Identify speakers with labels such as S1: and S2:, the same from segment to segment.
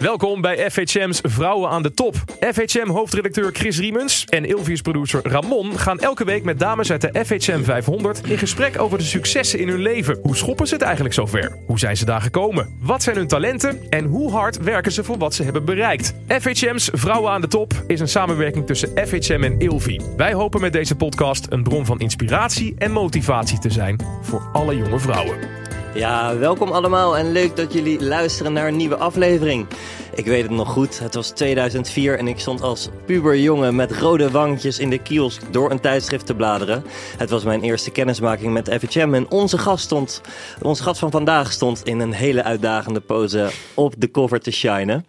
S1: Welkom bij FHM's Vrouwen aan de Top. FHM-hoofdredacteur Chris Riemens en Ilvius-producer Ramon gaan elke week met dames uit de FHM 500 in gesprek over de successen in hun leven. Hoe schoppen ze het eigenlijk zover? Hoe zijn ze daar gekomen? Wat zijn hun talenten? En hoe hard werken ze voor wat ze hebben bereikt? FHM's Vrouwen aan de Top is een samenwerking tussen FHM en Ilvi. Wij hopen met deze podcast een bron van inspiratie en motivatie te zijn voor alle jonge vrouwen.
S2: Ja, welkom allemaal en leuk dat jullie luisteren naar een nieuwe aflevering. Ik weet het nog goed, het was 2004 en ik stond als puberjongen met rode wangjes in de kiosk door een tijdschrift te bladeren. Het was mijn eerste kennismaking met FHM en onze gast, stond, onze gast van vandaag stond in een hele uitdagende pose op de cover te shinen.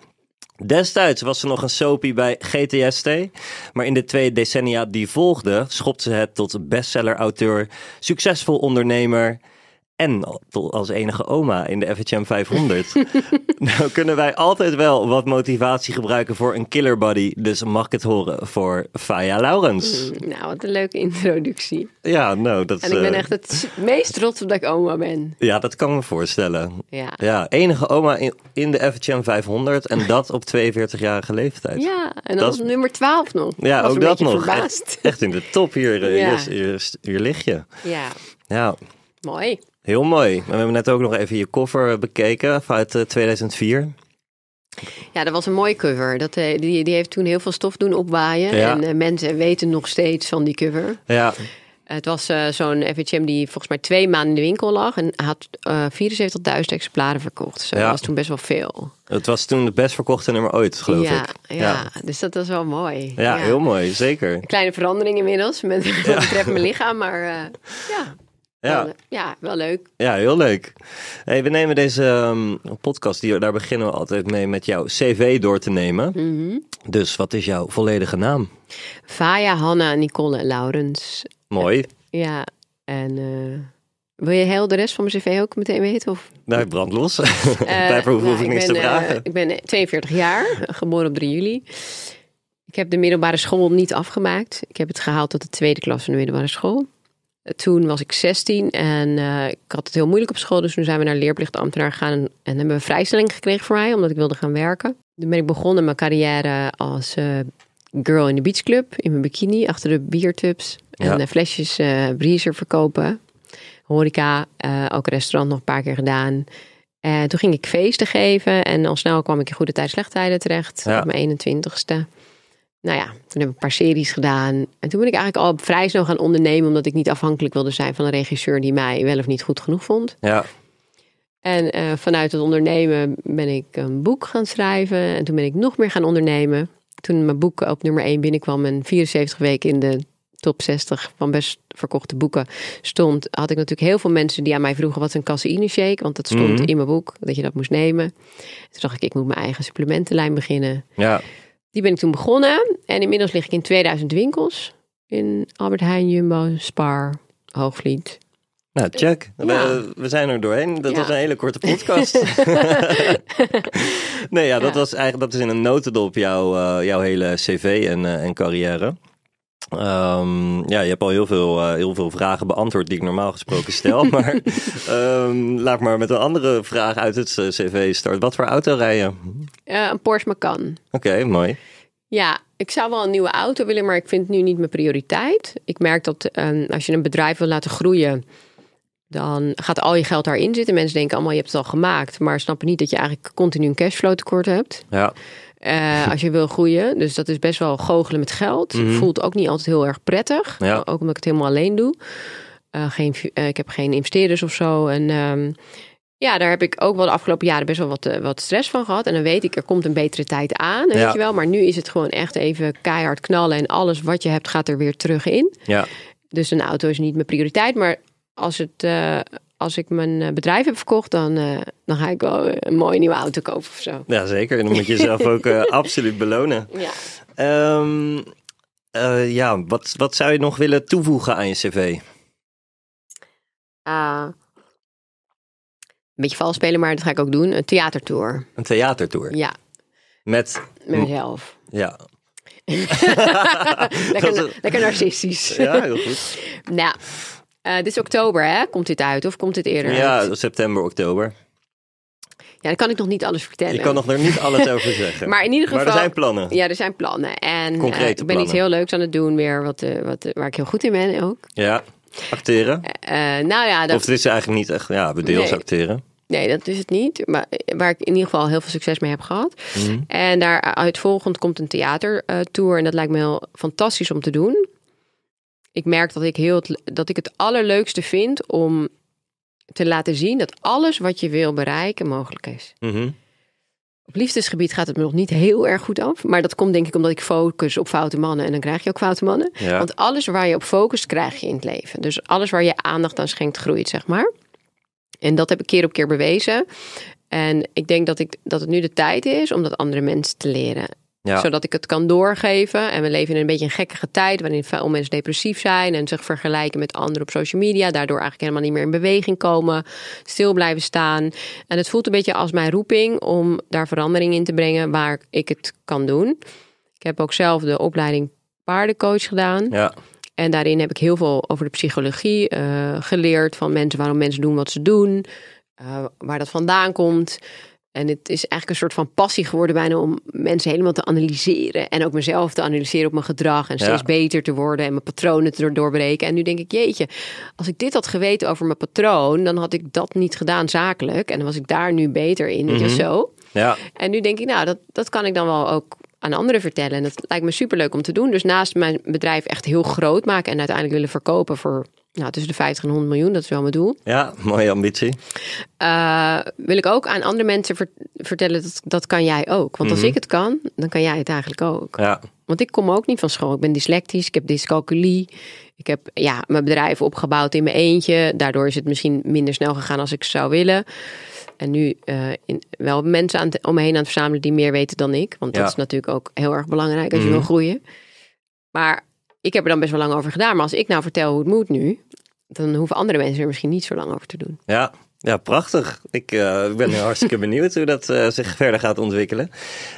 S2: Destijds was ze nog een soapie bij GTST, maar in de twee decennia die volgden schopte ze het tot bestseller-auteur, succesvol ondernemer, en als enige oma in de FHM 500. nou kunnen wij altijd wel wat motivatie gebruiken voor een killer buddy. Dus mag ik het horen voor Faya Laurens.
S1: Mm, nou, wat een leuke introductie.
S2: Ja, nou, dat En ik ben eh, echt
S1: het meest trots op dat ik oma ben.
S2: Ja, dat kan me voorstellen. Ja. enige oma in, in de FHM 500 en dat op 42-jarige leeftijd. Ja, en dat
S1: nummer 12 nog. Ja, ook dat nog. Echt,
S2: echt, in de top hier. Eh, ja. Hier, hier, lig je. Ja. Ja. Mooi. Heel mooi. we hebben net ook nog even je cover bekeken uit 2004. Eh,
S1: ja, dat was een mooie cover. Dat, eh, die, die heeft toen heel veel stof doen opwaaien. En eh, mensen weten nog steeds van die cover. Ja. Het was zo'n FHM die volgens mij twee maanden in de winkel lag en had 74.000 exemplaren verkocht. Dus ja. Dat was toen best wel veel.
S2: Het was toen de best verkochte nummer ooit, geloof ik. Ja, ja,
S1: dus dat was wel mooi. Ja, heel
S2: mooi, zeker.
S1: kleine verandering inmiddels met betreft mijn lichaam, maar ja. Ja. Eh, ja, wel leuk.
S2: Ja, heel leuk. Hey, we nemen deze ehm, podcast, die, daar beginnen we altijd mee met jouw cv door te nemen. Mhm. Dus wat is jouw volledige naam?
S1: Vaya Hanna Nicole Laurens. Mooi. Eh, ja, en eh, wil je heel de rest van mijn cv ook meteen weten? Of?
S2: Nee, brand los. Uh, hoef ik nou, ben, te vragen. ik
S1: ben 42 jaar, geboren op 3 juli. Ik heb de middelbare school niet afgemaakt. Ik heb het gehaald tot de tweede klas van de middelbare school. Toen was ik 16 en eh, ik had het heel moeilijk op school. Dus toen zijn we naar leerplichtambtenaar gegaan en, en hebben we vrijstelling gekregen voor mij, omdat ik wilde gaan werken. Toen ben ik begonnen mijn carrière als eh, girl in de beachclub, in mijn bikini, achter de biertubs en eh, flesjes uh, breezer verkopen. Horeca, ook restaurant nog een paar keer gedaan. toen ging ik feesten geven en al snel kwam ik in goede tijd, slecht tijden terecht. Op mijn 21ste nou ja, toen heb ik een paar series gedaan. En toen ben ik eigenlijk al vrij snel gaan ondernemen, omdat ik niet afhankelijk wilde zijn van een regisseur die mij wel of niet goed genoeg vond. Ja. En eh, vanuit het ondernemen ben ik een boek gaan schrijven. En toen ben ik nog meer gaan ondernemen. Toen mijn boek op nummer 1 binnenkwam en 74 weken in de top 60 van best verkochte boeken stond, had ik natuurlijk heel veel mensen die aan mij vroegen wat is een caseïne shake, want dat stond mhm. in mijn boek dat je dat moest nemen. Toen dacht ik, ik moet mijn eigen supplementenlijn beginnen. Ja. Die ben ik toen begonnen. En inmiddels lig ik in 2000 winkels. In Albert Heijn, Jumbo, Spar,
S2: Hoogvliet. Nou, check. We, zijn er doorheen. Dat was een hele korte podcast. nee, ja, dat, Was eigenlijk, dat is in een notendop jouw, eh, jouw hele cv en, eh, en carrière. Ehm, ja, je hebt al heel veel, eh, heel veel vragen beantwoord die ik normaal gesproken stel. maar um, laat maar met een andere vraag uit het eh, cv starten. Wat voor auto rij
S1: eh, een Porsche Macan.
S2: Oké, mooi.
S1: Ja, ik zou wel een nieuwe auto willen, maar ik vind het nu niet mijn prioriteit. Ik merk dat ehm, als je een bedrijf wil laten groeien, dan gaat al je geld daarin zitten. Mensen denken allemaal, je hebt het al gemaakt, maar snappen niet dat je eigenlijk continu een cashflow tekort hebt. Ja. Eh, als je wil groeien. Dus dat is best wel goochelen met geld. Mm Voelt ook niet altijd heel erg prettig. Ook omdat ik het helemaal alleen doe. Eh, geen, eh, ik heb geen investeerders of zo. En ehm, ja, daar heb ik ook wel de afgelopen jaren best wel wat, wat stress van gehad. En dan weet ik, er komt een betere tijd aan. Weet je wel? Maar nu is het gewoon echt even keihard knallen. En alles wat je hebt gaat er weer terug in. Ja. Dus een auto is niet mijn prioriteit. Maar als het als ik mijn eh, bedrijf heb verkocht, dan, eh, dan ga ik wel eh, een mooie nieuwe auto kopen of zo.
S2: Ja, zeker. En dan moet je jezelf ook absoluut belonen. Ja, ehm, ja wat, wat zou je nog willen toevoegen aan je cv?
S1: Ah. een beetje vals spelen, maar dat ga ik ook doen. Een theatertour.
S2: Een theatertour? Ja. Met? Met mezelf. Ja. lekker, lekker narcistisch. Ja, heel goed.
S1: nou, eh, dit is oktober, hè? Komt dit uit of komt dit eerder ja,
S2: september, oktober.
S1: Ja, dan kan ik nog niet alles vertellen. Ik kan nog er niet alles over
S2: zeggen. maar in ieder geval. Maar er zijn plannen. Ja, er
S1: zijn plannen. En eh, Concrete ik ben iets heel leuks aan het doen weer, wat, eh, wat, waar ik heel goed in ben ook.
S2: Ja, acteren.
S1: nou ja, dat... Of het
S2: is eigenlijk niet echt, ja, we deels nee. acteren.
S1: Nee, dat is het niet. Maar waar ik in ieder geval heel veel succes mee heb gehad. Mhm. En daaruit volgend komt een theatertour. en dat lijkt me heel fantastisch om te doen ik merk dat ik, heel, dat ik het allerleukste vind om te laten zien dat alles wat je wil bereiken mogelijk is. Mhm. Op liefdesgebied gaat het me nog niet heel erg goed af. Maar dat komt denk ik omdat ik focus op foute mannen. En dan krijg je ook foute mannen. Want alles waar je op focust, krijg je in het leven. Dus alles waar je aandacht aan schenkt, groeit, zeg maar. En dat heb ik keer op keer bewezen. En ik denk dat, ik, dat het nu de tijd is om dat andere mensen te leren zodat ik het kan doorgeven. En we leven in een beetje een gekkige tijd waarin veel mensen depressief zijn en zich vergelijken met anderen op social media. Daardoor eigenlijk helemaal niet meer in beweging komen, stil blijven staan. En het voelt een beetje als mijn roeping om daar verandering in te brengen waar ik het kan doen. Ik heb ook zelf de opleiding paardencoach gedaan. Ja. En daarin heb ik heel veel over de psychologie eh, geleerd van mensen, waarom mensen doen wat ze doen, eh, waar dat vandaan komt. En het is eigenlijk een soort van passie geworden bijna om mensen helemaal te analyseren. En ook mezelf te analyseren op mijn gedrag. En steeds beter te worden en mijn patronen te doorbreken. En nu denk ik, jeetje, als ik dit had geweten over mijn patroon, dan had ik dat niet gedaan zakelijk. En dan was ik daar nu beter in. Mm zo. Ja. En nu denk ik, nou, dat, dat kan ik dan wel ook aan anderen vertellen. En dat lijkt me superleuk om te doen. Dus naast mijn bedrijf echt heel groot maken en uiteindelijk willen verkopen voor nou, tussen de 50 en 100 miljoen, dat is wel mijn doel.
S2: Ja, mooie ambitie.
S1: Eh, wil ik ook aan andere mensen vertellen dat dat kan jij ook. Want als mhm. ik het kan, dan kan jij het eigenlijk ook. Ja. Want ik kom ook niet van school. Ik ben dyslectisch, ik heb dyscalculie. Ik heb ja, mijn bedrijf opgebouwd in mijn eentje. Daardoor is het misschien minder snel gegaan als ik zou willen. En nu eh, in, wel mensen om me heen aan het verzamelen die meer weten dan ik. Want dat is natuurlijk ook heel erg belangrijk als je mhm. wil groeien. Maar ik heb er dan best wel lang over gedaan. Maar als ik nou vertel hoe het moet nu, dan hoeven andere mensen er misschien niet zo lang over te doen.
S2: Ja, ja, prachtig. Ik uh, ben hartstikke benieuwd hoe dat eh, zich verder gaat ontwikkelen.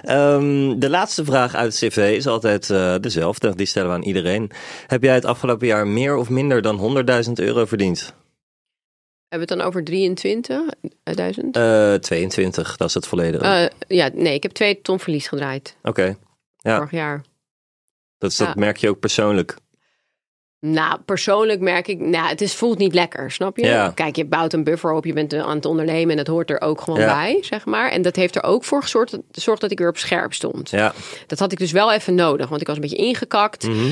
S2: Ehm, de laatste vraag uit het CV is altijd eh, dezelfde. Die stellen we aan iedereen. Heb jij het afgelopen jaar meer of minder dan 100.000 euro verdiend?
S1: Hebben we het dan over
S2: 23.000? 22, dat is het volledige.
S1: ja, nee, ik heb twee ton verlies gedraaid.
S2: Oké. Ja. Vorig jaar. Dat, merk je ook persoonlijk.
S1: Nou, persoonlijk merk ik, nou, het is, voelt niet lekker, snap je? Kijk, je bouwt een buffer op, je bent eh, aan het ondernemen en dat hoort er ook gewoon bij, zeg maar. En dat heeft er ook voor gezorgd, zorg dat ik weer op scherp stond. Ja. Dat had ik dus wel even nodig, want ik was een beetje ingekakt. Mhm.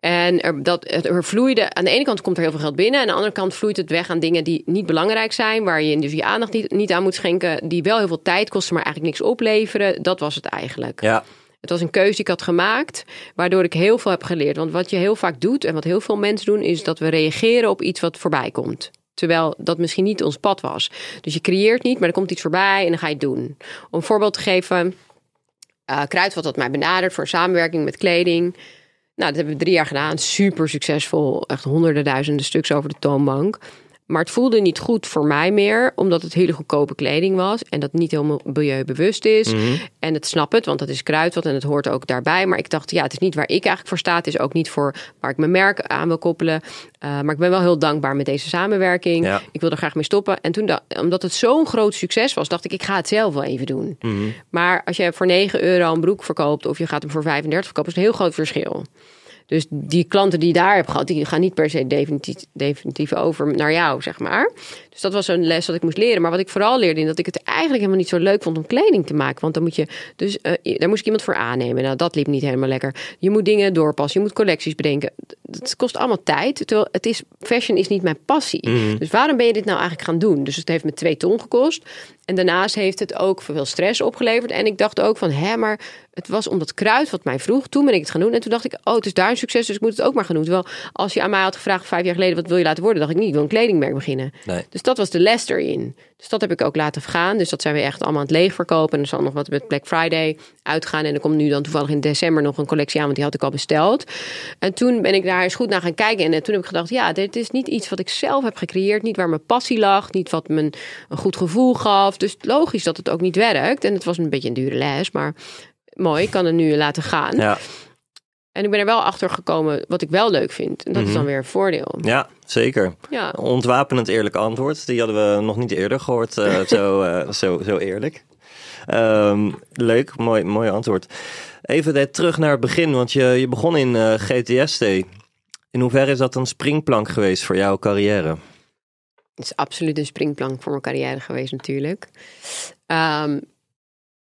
S1: En er, dat, er vloeide, aan de ene kant komt er heel veel geld binnen, aan de andere kant vloeit het weg aan dingen die niet belangrijk zijn, waar je dus je aandacht niet, niet aan moet schenken, die wel heel veel tijd kosten, maar eigenlijk niks opleveren. Dat was het eigenlijk. Ja. Het was een keuze die ik had gemaakt, waardoor ik heel veel heb geleerd. Want wat je heel vaak doet en wat heel veel mensen doen, is dat we reageren op iets wat voorbij komt. Terwijl dat misschien niet ons pad was. Dus je creëert niet, maar er komt iets voorbij en dan ga je het doen. Om een voorbeeld te geven, uh, Kruidvat had mij benaderd voor samenwerking met kleding. Nou, dat hebben we drie jaar gedaan. Super succesvol. Echt honderden duizenden stuks over de toonbank. Maar het voelde niet goed voor mij meer, omdat het hele goedkope kleding was en dat niet helemaal milieubewust is. Mhm. En het snap het, want dat is kruidvat en het hoort ook daarbij. Maar ik dacht, ja, het is niet waar ik eigenlijk voor sta. Het is ook niet voor waar ik mijn merk aan wil koppelen. Eh, maar ik ben wel heel dankbaar met deze samenwerking. Ik wil er graag mee stoppen. En toen, omdat het zo'n groot succes was, dacht ik, ik ga het zelf wel even doen. Mhm. Maar als je voor 9 euro een broek verkoopt of je gaat hem voor 35 verkopen, is een heel groot verschil. Dus die klanten die je daar hebt gehad, die gaan niet per se definitief, definitief over naar jou, zeg maar. Dus dat was een les dat ik moest leren. Maar wat ik vooral leerde, is dat ik het eigenlijk helemaal niet zo leuk vond om kleding te maken. Want dan moet je, dus eh, daar moest ik iemand voor aannemen. Nou, dat liep niet helemaal lekker. Je moet dingen doorpassen, je moet collecties bedenken. Het kost allemaal tijd. Terwijl het is, fashion is niet mijn passie. Mhm. Dus waarom ben je dit nou eigenlijk gaan doen? Dus het heeft me twee ton gekost. En daarnaast heeft het ook veel stress opgeleverd. En ik dacht ook van, hè, maar het was om dat kruid wat mij vroeg. Toen ben ik het gaan doen. En toen dacht ik, oh, het is daar een succes, dus ik moet het ook maar gaan doen. Terwijl als je aan mij had gevraagd vijf jaar geleden, wat wil je laten worden? Dacht ik niet, ik wil een kledingmerk beginnen. Nee. Dus dat dat was de les erin. Dus dat heb ik ook laten gaan. Dus dat zijn we echt allemaal aan het leegverkopen. En er zal nog wat met Black Friday uitgaan. En er komt nu dan toevallig in december nog een collectie aan, want die had ik al besteld. En toen ben ik daar eens goed naar gaan kijken. En eh, toen heb ik gedacht, ja, dit is niet iets wat ik zelf heb gecreëerd. Niet waar mijn passie lag. Niet wat me een goed gevoel gaf. Dus logisch dat het ook niet werkt. En het was een beetje een dure les, maar mooi, ik kan het nu laten gaan. Ja. En ik ben er wel achter gekomen wat ik wel leuk vind. En dat is dan mhm. weer een voordeel.
S2: Ja, zeker. Ja. Ontwapenend eerlijk antwoord. Die hadden we nog niet eerder gehoord. Eh, zo, eh, zo, zo eerlijk. Ehm, leuk, mooi, mooi antwoord. Even terug naar het begin, want je, je begon in uh, eh, GTST. In hoeverre is dat een springplank geweest voor jouw carrière?
S1: Het is absoluut een springplank voor mijn carrière geweest natuurlijk. Ehm,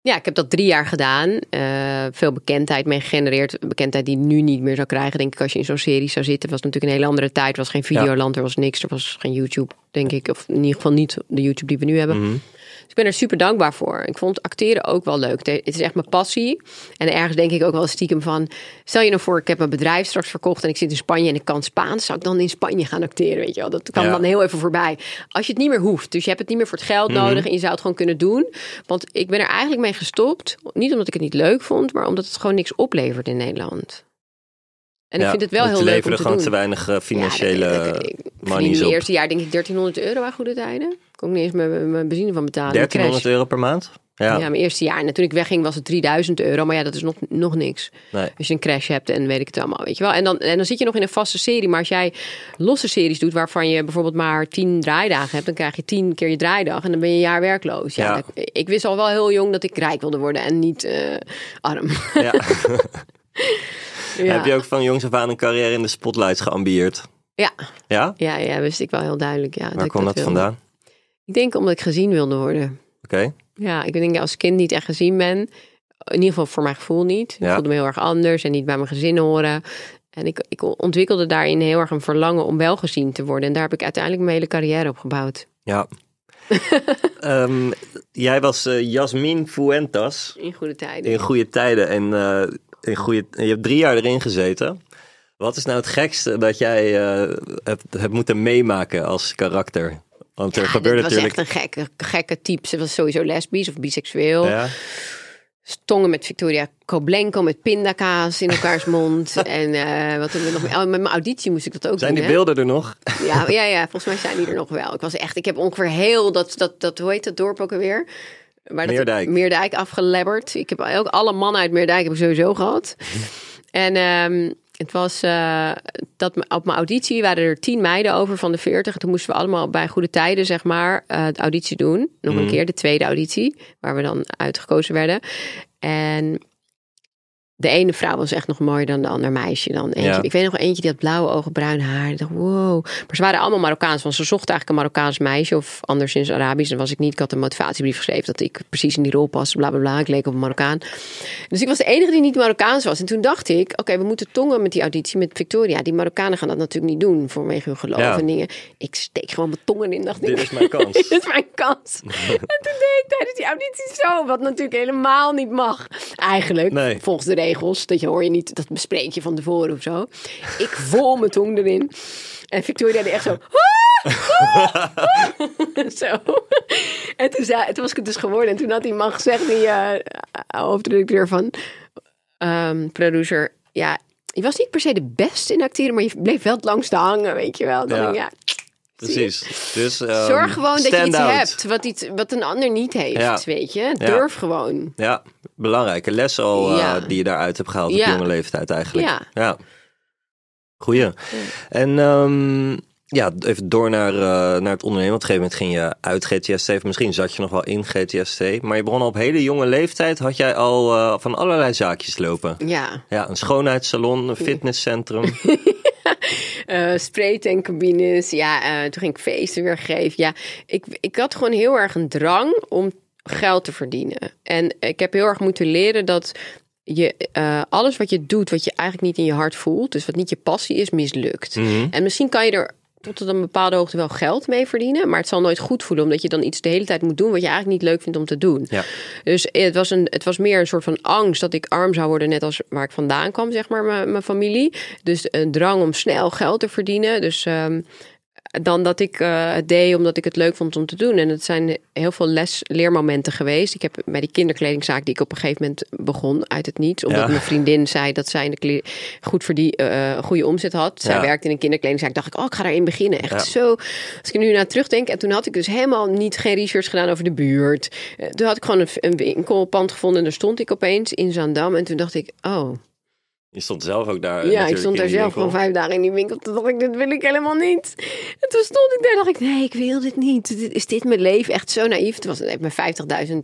S1: ja, ik heb dat drie jaar gedaan. Eh, veel bekendheid mee gegenereerd. Bekendheid die nu niet meer zou krijgen, denk ik, als je in zo'n serie zou zitten. was natuurlijk een hele andere tijd. was geen Videoland, ja. er was niks. Er was geen YouTube, denk ik. Of in ieder geval niet de YouTube die we nu hebben. Mhm ik ben er super dankbaar voor. Ik vond acteren ook wel leuk. Het is echt mijn passie. En ergens denk ik ook wel stiekem van... Stel je nou voor, ik heb mijn bedrijf straks verkocht... en ik zit in Spanje en ik kan Spaans. Zou ik dan in Spanje gaan acteren, weet je wel? Dat kan dan heel even voorbij. Als je het niet meer hoeft. Dus je hebt het niet meer voor het geld mhm. nodig... en je zou het gewoon kunnen doen. Want ik ben er eigenlijk mee gestopt. Niet omdat ik het niet leuk vond... maar omdat het gewoon niks oplevert in Nederland. En ik vind het wel heel leuk om te gewoon te
S2: weinig eh, financiële ja, dat, dat, In het eerste
S1: jaar denk ik 1300 euro aan goede tijden. Kon ik niet eens mijn, mijn benzine van betalen. 1300
S2: euro per maand? Ja. ja, mijn
S1: eerste jaar. En toen ik wegging was het 3000 euro. Maar ja, dat is nog, nog niks. Als je een crash hebt en weet ik het allemaal, weet je wel. En dan, en dan zit je nog in een vaste serie. Maar als jij losse series doet waarvan je bijvoorbeeld maar 10 draaidagen hebt... dan krijg je 10 keer je draaidag en dan ben je een jaar werkloos. Ja, Ik, wist al wel heel jong dat ik rijk wilde worden en niet eh, arm. Ja.
S2: Heb je ook van jongs af aan een carrière in de spotlights geambieerd? Ja. Ja?
S1: Ja, ja wist ik wel heel duidelijk. Ja, Waar dat kwam dat, vandaan? Ik denk omdat ik gezien wilde worden. Oké. Ja, ik denk als kind niet echt gezien ben. In ieder geval voor mijn gevoel niet. Ik voelde me heel erg anders en niet bij mijn gezin horen. En ik, ik ontwikkelde daarin heel erg een verlangen om wel gezien te worden. En daar heb ik uiteindelijk mijn hele carrière op gebouwd.
S2: Ja. Ehm, jij was uh, Jasmin Fuentes. In goede tijden. In goede tijden. En eh, een goede, je hebt drie jaar erin gezeten. Wat is nou het gekste dat jij eh, hebt, moeten meemaken als karakter? Want er ja, gebeurde natuurlijk. was
S1: echt een gekke, gekke type. Ze was sowieso lesbisch of biseksueel. Ja. Stongen met Victoria Koblenko met pindakaas in elkaars mond. en eh, wat hebben we nog meer? Oh, met mijn auditie moest ik dat ook zijn Zijn die beelden
S2: er nog? ja, ja,
S1: ja, volgens mij zijn die er nog wel. Ik was echt, ik heb ongeveer heel dat, dat, dat hoe heet dat dorp ook alweer? Maar Meerdijk. Meerdijk afgelebberd. Ik heb ook alle mannen uit Meerdijk heb ik sowieso gehad. en ehm, het was eh, dat op mijn auditie waren er tien meiden over van de veertig. Toen moesten we allemaal bij goede tijden, zeg maar, eh, de auditie doen. Nog een mhm. keer, de tweede auditie, waar we dan uitgekozen werden. En de ene vrouw was echt nog mooier dan de ander meisje. Dan eentje. Ik weet nog eentje die had blauwe ogen, bruin haar. Ik dacht, wow. Maar ze waren allemaal Marokkaans. Want ze zochten eigenlijk een Marokkaans meisje. Of anderszins Arabisch. en was ik niet. Ik had een motivatiebrief geschreven dat ik precies in die rol pas Bla, bla, bla. Ik leek op een Marokkaan. Dus ik was de enige die niet Marokkaans was. En toen dacht ik, oké, we moeten tongen met die auditie met Victoria. Die Marokkanen gaan dat natuurlijk niet doen. Vanwege hun geloof en dingen. Ik steek gewoon mijn tongen in. Dacht Dit ik. is mijn kans. Dit is mijn kans. en toen deed ik tijdens die auditie zo. Wat natuurlijk helemaal niet mag. Eigenlijk. Volgens de regels regels. Dat je hoor je niet, dat bespreek je van tevoren of zo. Ik vol mijn tong erin. En Victoria deed echt zo. zo. En toen, zei, toen was ik het dus geworden. En toen had die man gezegd, die uh, hoofdredacteur van ehm, producer. Ja, je was niet per se de beste in acteren, maar je bleef wel het langste hangen, weet je wel. Dan ja
S2: Precies. Dus, ehm, Zorg gewoon dat je iets hebt
S1: wat, iets, wat een ander niet heeft, weet je. Durf gewoon.
S2: Ja, belangrijke les al eh, die je daaruit hebt gehaald op jonge leeftijd eigenlijk. Ja. Goeie. En ehm, ja, even door naar, eh, naar het ondernemen. Op een gegeven moment ging je uit GTSC. Misschien zat je nog wel in GTSC, Maar je begon al op hele jonge leeftijd. Had jij al eh, van allerlei zaakjes lopen. Ja. Ja, een schoonheidssalon, een fitnesscentrum.
S1: uh, eh, spraytankcabines. Ja, eh, toen ging ik feesten weer geven. Ja, ik, ik had gewoon heel erg een drang om geld te verdienen. En ik heb heel erg moeten leren dat je, eh, alles wat je doet, wat je eigenlijk niet in je hart voelt, dus wat niet je passie is, mislukt. Mhm. En misschien kan je er tot het een bepaalde hoogte wel geld mee verdienen. Maar het zal nooit goed voelen, omdat je dan iets de hele tijd moet doen wat je eigenlijk niet leuk vindt om te doen. Ja. Dus het was, een, het was meer een soort van angst dat ik arm zou worden, net als waar ik vandaan kwam, zeg maar, mijn, mijn familie. Dus een drang om snel geld te verdienen. Dus ehm, dan dat ik eh, het deed omdat ik het leuk vond om te doen. En het zijn heel veel les, leermomenten geweest. Ik heb bij die kinderkledingzaak die ik op een gegeven moment begon uit het niets. Omdat mijn vriendin zei dat zij de goed voor die eh, eh, goede omzet had. Zij werkte in een kinderkledingzaak. Dacht ik, oh, ik ga daarin beginnen. Echt zo. Als ik nu naar terugdenk. En toen had ik dus helemaal niet geen research gedaan over de buurt. Uh, toen had ik gewoon een, een winkelpand gevonden. En daar stond ik opeens in Zandam. En toen dacht ik, oh
S2: je stond zelf ook daar. Ja, ik stond daar zelf gewoon vijf
S1: dagen in die winkel. Toen dacht ik, dit wil ik helemaal niet. En toen stond ik daar dacht ik, nee, ik wil dit niet. Is dit mijn leven? Echt zo naïef. Het, was, heeft me 50.000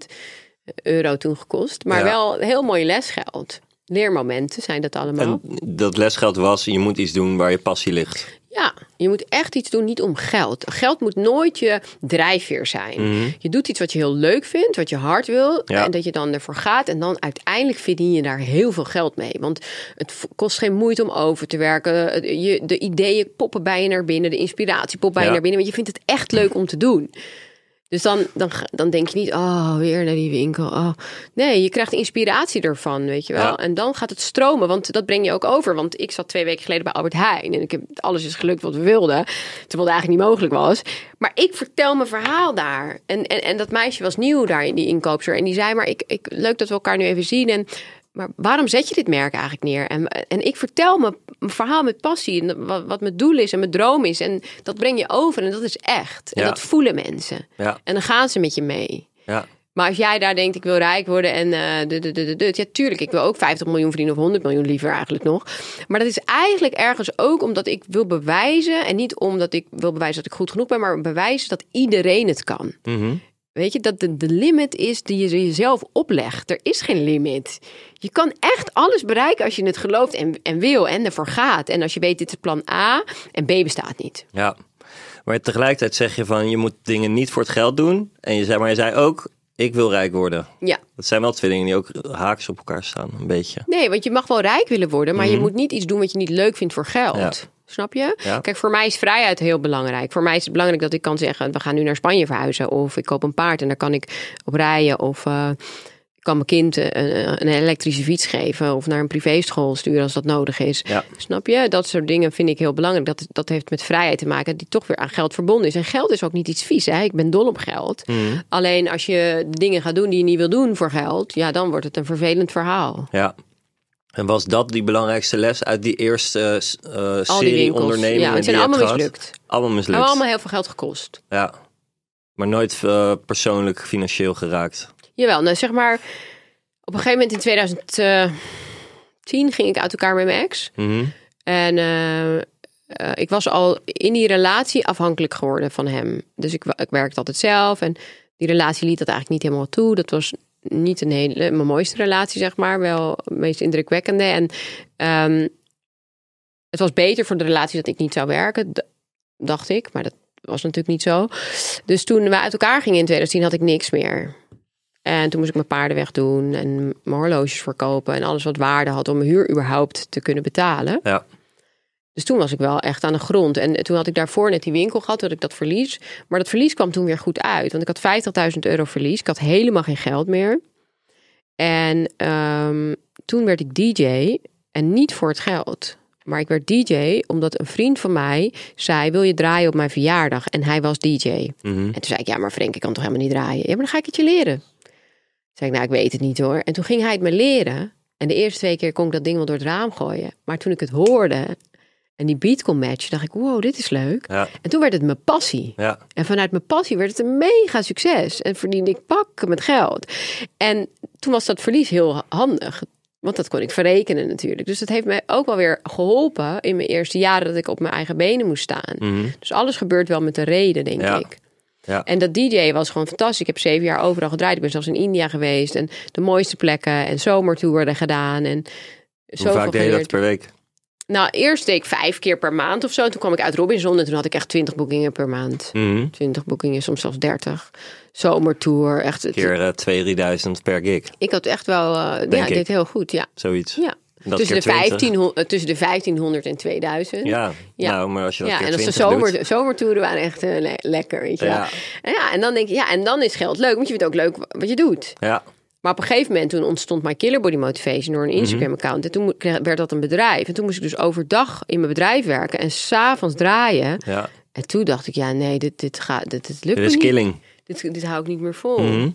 S1: euro toen gekost. Maar wel heel mooi lesgeld. Leermomenten zijn dat allemaal.
S2: dat lesgeld was, je moet iets doen waar je passie ligt.
S1: Ja, je moet echt iets doen, niet om geld. Geld moet nooit je drijfveer zijn. Mhm. Je doet iets wat je heel leuk vindt, wat je hard wil. En dat je dan ervoor gaat. En dan uiteindelijk verdien je daar heel veel geld mee. Want het kost geen moeite om over te werken. Je, de ideeën poppen bij je naar binnen. De inspiratie poppen bij je naar binnen. Want je vindt het echt leuk om te doen. Dus dan, dan, dan denk je niet, oh, weer naar die winkel. Oh. Nee, je krijgt inspiratie ervan, weet je wel. En dan gaat het stromen, want dat breng je ook over. Want ik zat twee weken geleden bij Albert Heijn en ik heb alles is gelukt wat we wilden. Terwijl het eigenlijk niet mogelijk was. Maar ik vertel mijn verhaal daar. En, en, en dat meisje was nieuw daar in die inkoopster. En die zei, maar ik, ik, leuk dat we elkaar nu even zien. En maar waarom zet je dit merk eigenlijk neer? En, en ik vertel mijn, verhaal met passie. En wat, mijn doel is en mijn droom is. En dat breng je over. En dat is echt. En dat voelen mensen. En dan gaan ze met je mee. Ja. Maar als jij daar denkt, ik wil rijk worden en uh, eh, de, de, de, de, Ja, tuurlijk, ik wil ook 50 miljoen verdienen of 100 miljoen liever eigenlijk nog. Maar dat is eigenlijk ergens ook omdat ik wil bewijzen... en niet omdat ik wil bewijzen dat ik goed genoeg ben... maar bewijzen dat iedereen het kan. Mm Weet je, dat de, de limit is die je jezelf oplegt. Er is geen limit. Je kan echt alles bereiken als je het gelooft en, en wil en ervoor gaat. En als je weet, dit is plan A en B bestaat niet.
S2: Ja, maar tegelijkertijd zeg je van, je moet dingen niet voor het geld doen. En je zei, maar je zei ook, ik wil rijk worden. Ja. Dat zijn wel twee dingen die ook haaks op elkaar staan, een beetje.
S1: Nee, want je mag wel rijk willen worden, maar je mhm. moet niet iets doen wat je niet leuk vindt voor geld. Ja. Snap je? Kijk, voor mij is vrijheid heel belangrijk. Voor mij is het belangrijk dat ik kan zeggen: we gaan nu naar Spanje verhuizen. Of ik koop een paard en daar kan ik op rijden. Of eh, ik kan mijn kind een, eh, eh, een, elektrische fiets geven. Of naar een privéschool sturen als dat nodig is. Snap je? Dat soort dingen vind ik heel belangrijk. Dat, dat heeft met vrijheid te maken, die toch weer aan geld verbonden is. En geld is ook niet iets vies. Hè? Ik ben dol op geld. Mm. Alleen als je dingen gaat doen die je niet wil doen voor geld, ja, dan wordt het een vervelend verhaal.
S2: Ja. En was dat die belangrijkste les uit die eerste eh, eh, serie ondernemingen? Ja, het zijn allemaal mislukt. Allemaal mislukt. Hebben allemaal
S1: heel veel geld gekost.
S2: Ja, maar nooit eh, persoonlijk financieel geraakt.
S1: Jawel, nou zeg maar, op een gegeven moment in 2010 ging ik uit elkaar met mijn ex. Mhm. En ik was al in die relatie afhankelijk geworden van hem. Dus ik, ik werkte altijd zelf en die relatie liet dat eigenlijk niet helemaal toe. Dat was niet een hele, mijn mooiste relatie, zeg maar. Wel het meest indrukwekkende. En ehm, het was beter voor de relatie dat ik niet zou werken, dacht ik. Maar dat was natuurlijk niet zo. Dus toen we uit elkaar gingen in 2010 had ik niks meer. En toen moest ik mijn paarden wegdoen en mijn horloges verkopen en alles wat waarde had om mijn huur überhaupt te kunnen betalen. Ja. Dus toen was ik wel echt aan de grond. En toen had ik daarvoor net die winkel gehad, dat ik dat verlies. Maar dat verlies kwam toen weer goed uit. Want ik had 50.000 euro verlies. Ik had helemaal geen geld meer. En ehm, toen werd ik DJ. En niet voor het geld. Maar ik werd DJ omdat een vriend van mij zei: Wil je draaien op mijn verjaardag? En hij was DJ. Mhm. En toen zei ik: Ja, maar Frank, ik kan toch helemaal niet draaien? Ja, maar dan ga ik het je leren. Toen zei ik: Nou, ik weet het niet hoor. En toen ging hij het me leren. En de eerste twee keer kon ik dat ding wel door het raam gooien. Maar toen ik het hoorde, en die beat kon matchen, dacht ik, wow, dit is leuk. En toen werd het mijn passie. Ja. En vanuit mijn passie werd het een mega succes. En verdiende ik pakken met geld. En toen was dat verlies heel handig. Want dat kon ik verrekenen natuurlijk. Dus dat heeft mij ook wel weer geholpen in mijn eerste jaren dat ik op mijn eigen benen moest staan. Mhm. Dus alles gebeurt wel met de reden, denk ik. Ja. En dat DJ was gewoon fantastisch. Ik heb zeven jaar overal gedraaid. Ik ben zelfs in India geweest en de mooiste plekken en zomertouren gedaan. En
S2: Hoe vaak deed je dat per week?
S1: Nou, eerst deed ik vijf keer per maand of zo. En toen kwam ik uit Robinson en toen had ik echt twintig boekingen per maand.
S2: Mm. Twintig
S1: boekingen, soms zelfs dertig.
S2: Zomertour, echt. Keer uh, eh, 2000 per gig.
S1: Ik had echt wel, eh, ja, ik. deed heel goed, ja.
S2: Zoiets. Ja. Eh, tussen, de 15,
S1: tussen de 1500 en 2000. Ja,
S2: ja. Nou, maar als je dat ja, en als de zomer, doet.
S1: zomertouren waren echt lekker. Weet je ja. ja. En, dan denk je, ja, en dan is geld leuk, want je vindt ook leuk wat je doet. Ja. Maar op een gegeven moment toen ontstond mijn Killer Body Motivation door een mhm. Instagram-account. En toen werd dat een bedrijf. En toen moest ik dus overdag in mijn bedrijf werken en s'avonds draaien. Ja. En toen dacht ik, ja, nee, dit, dit, gaat, dit, dit lukt dit niet. killing. Dit, dit hou ik niet meer vol. Mhm.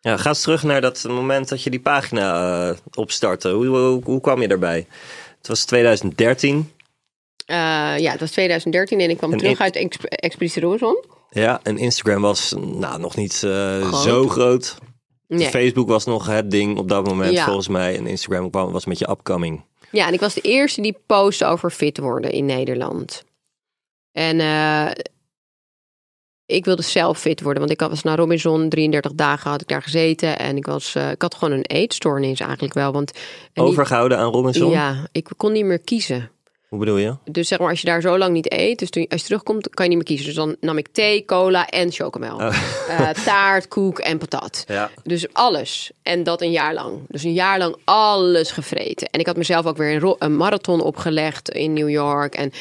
S2: Ja, ga eens terug naar dat moment dat je die pagina uh, opstartte. Hoe, hoe, kwam je daarbij? Het was 2013.
S1: Eh, ja, het was 2013 en ik kwam terug uit Exp Expeditie Robinson.
S2: Ja, en Instagram was nou, nog niet eh, zo groot. Facebook was nog het ding op dat moment volgens mij. En Instagram was met je upcoming.
S1: Ja, en ik was de eerste die postte over fit worden in Nederland. En eh, ik wilde zelf fit worden. Want ik was naar Robinson, 33 dagen had ik daar gezeten. En ik, was, uh, ik had gewoon een eetstoornis eigenlijk wel.
S2: Want, Overgehouden aan Robinson? Ja,
S1: ik kon niet meer kiezen. Hoe bedoel je? Dus zeg maar, als je daar zo lang niet eet, dus toen, als je terugkomt, kan je niet meer kiezen. Dus dan nam ik thee, cola en chocomel. Oh. Eh, taart, koek en patat. Ja. Dus alles. En dat een jaar lang. Dus een jaar lang alles gevreten. En ik had mezelf ook weer een, een marathon opgelegd in New York. En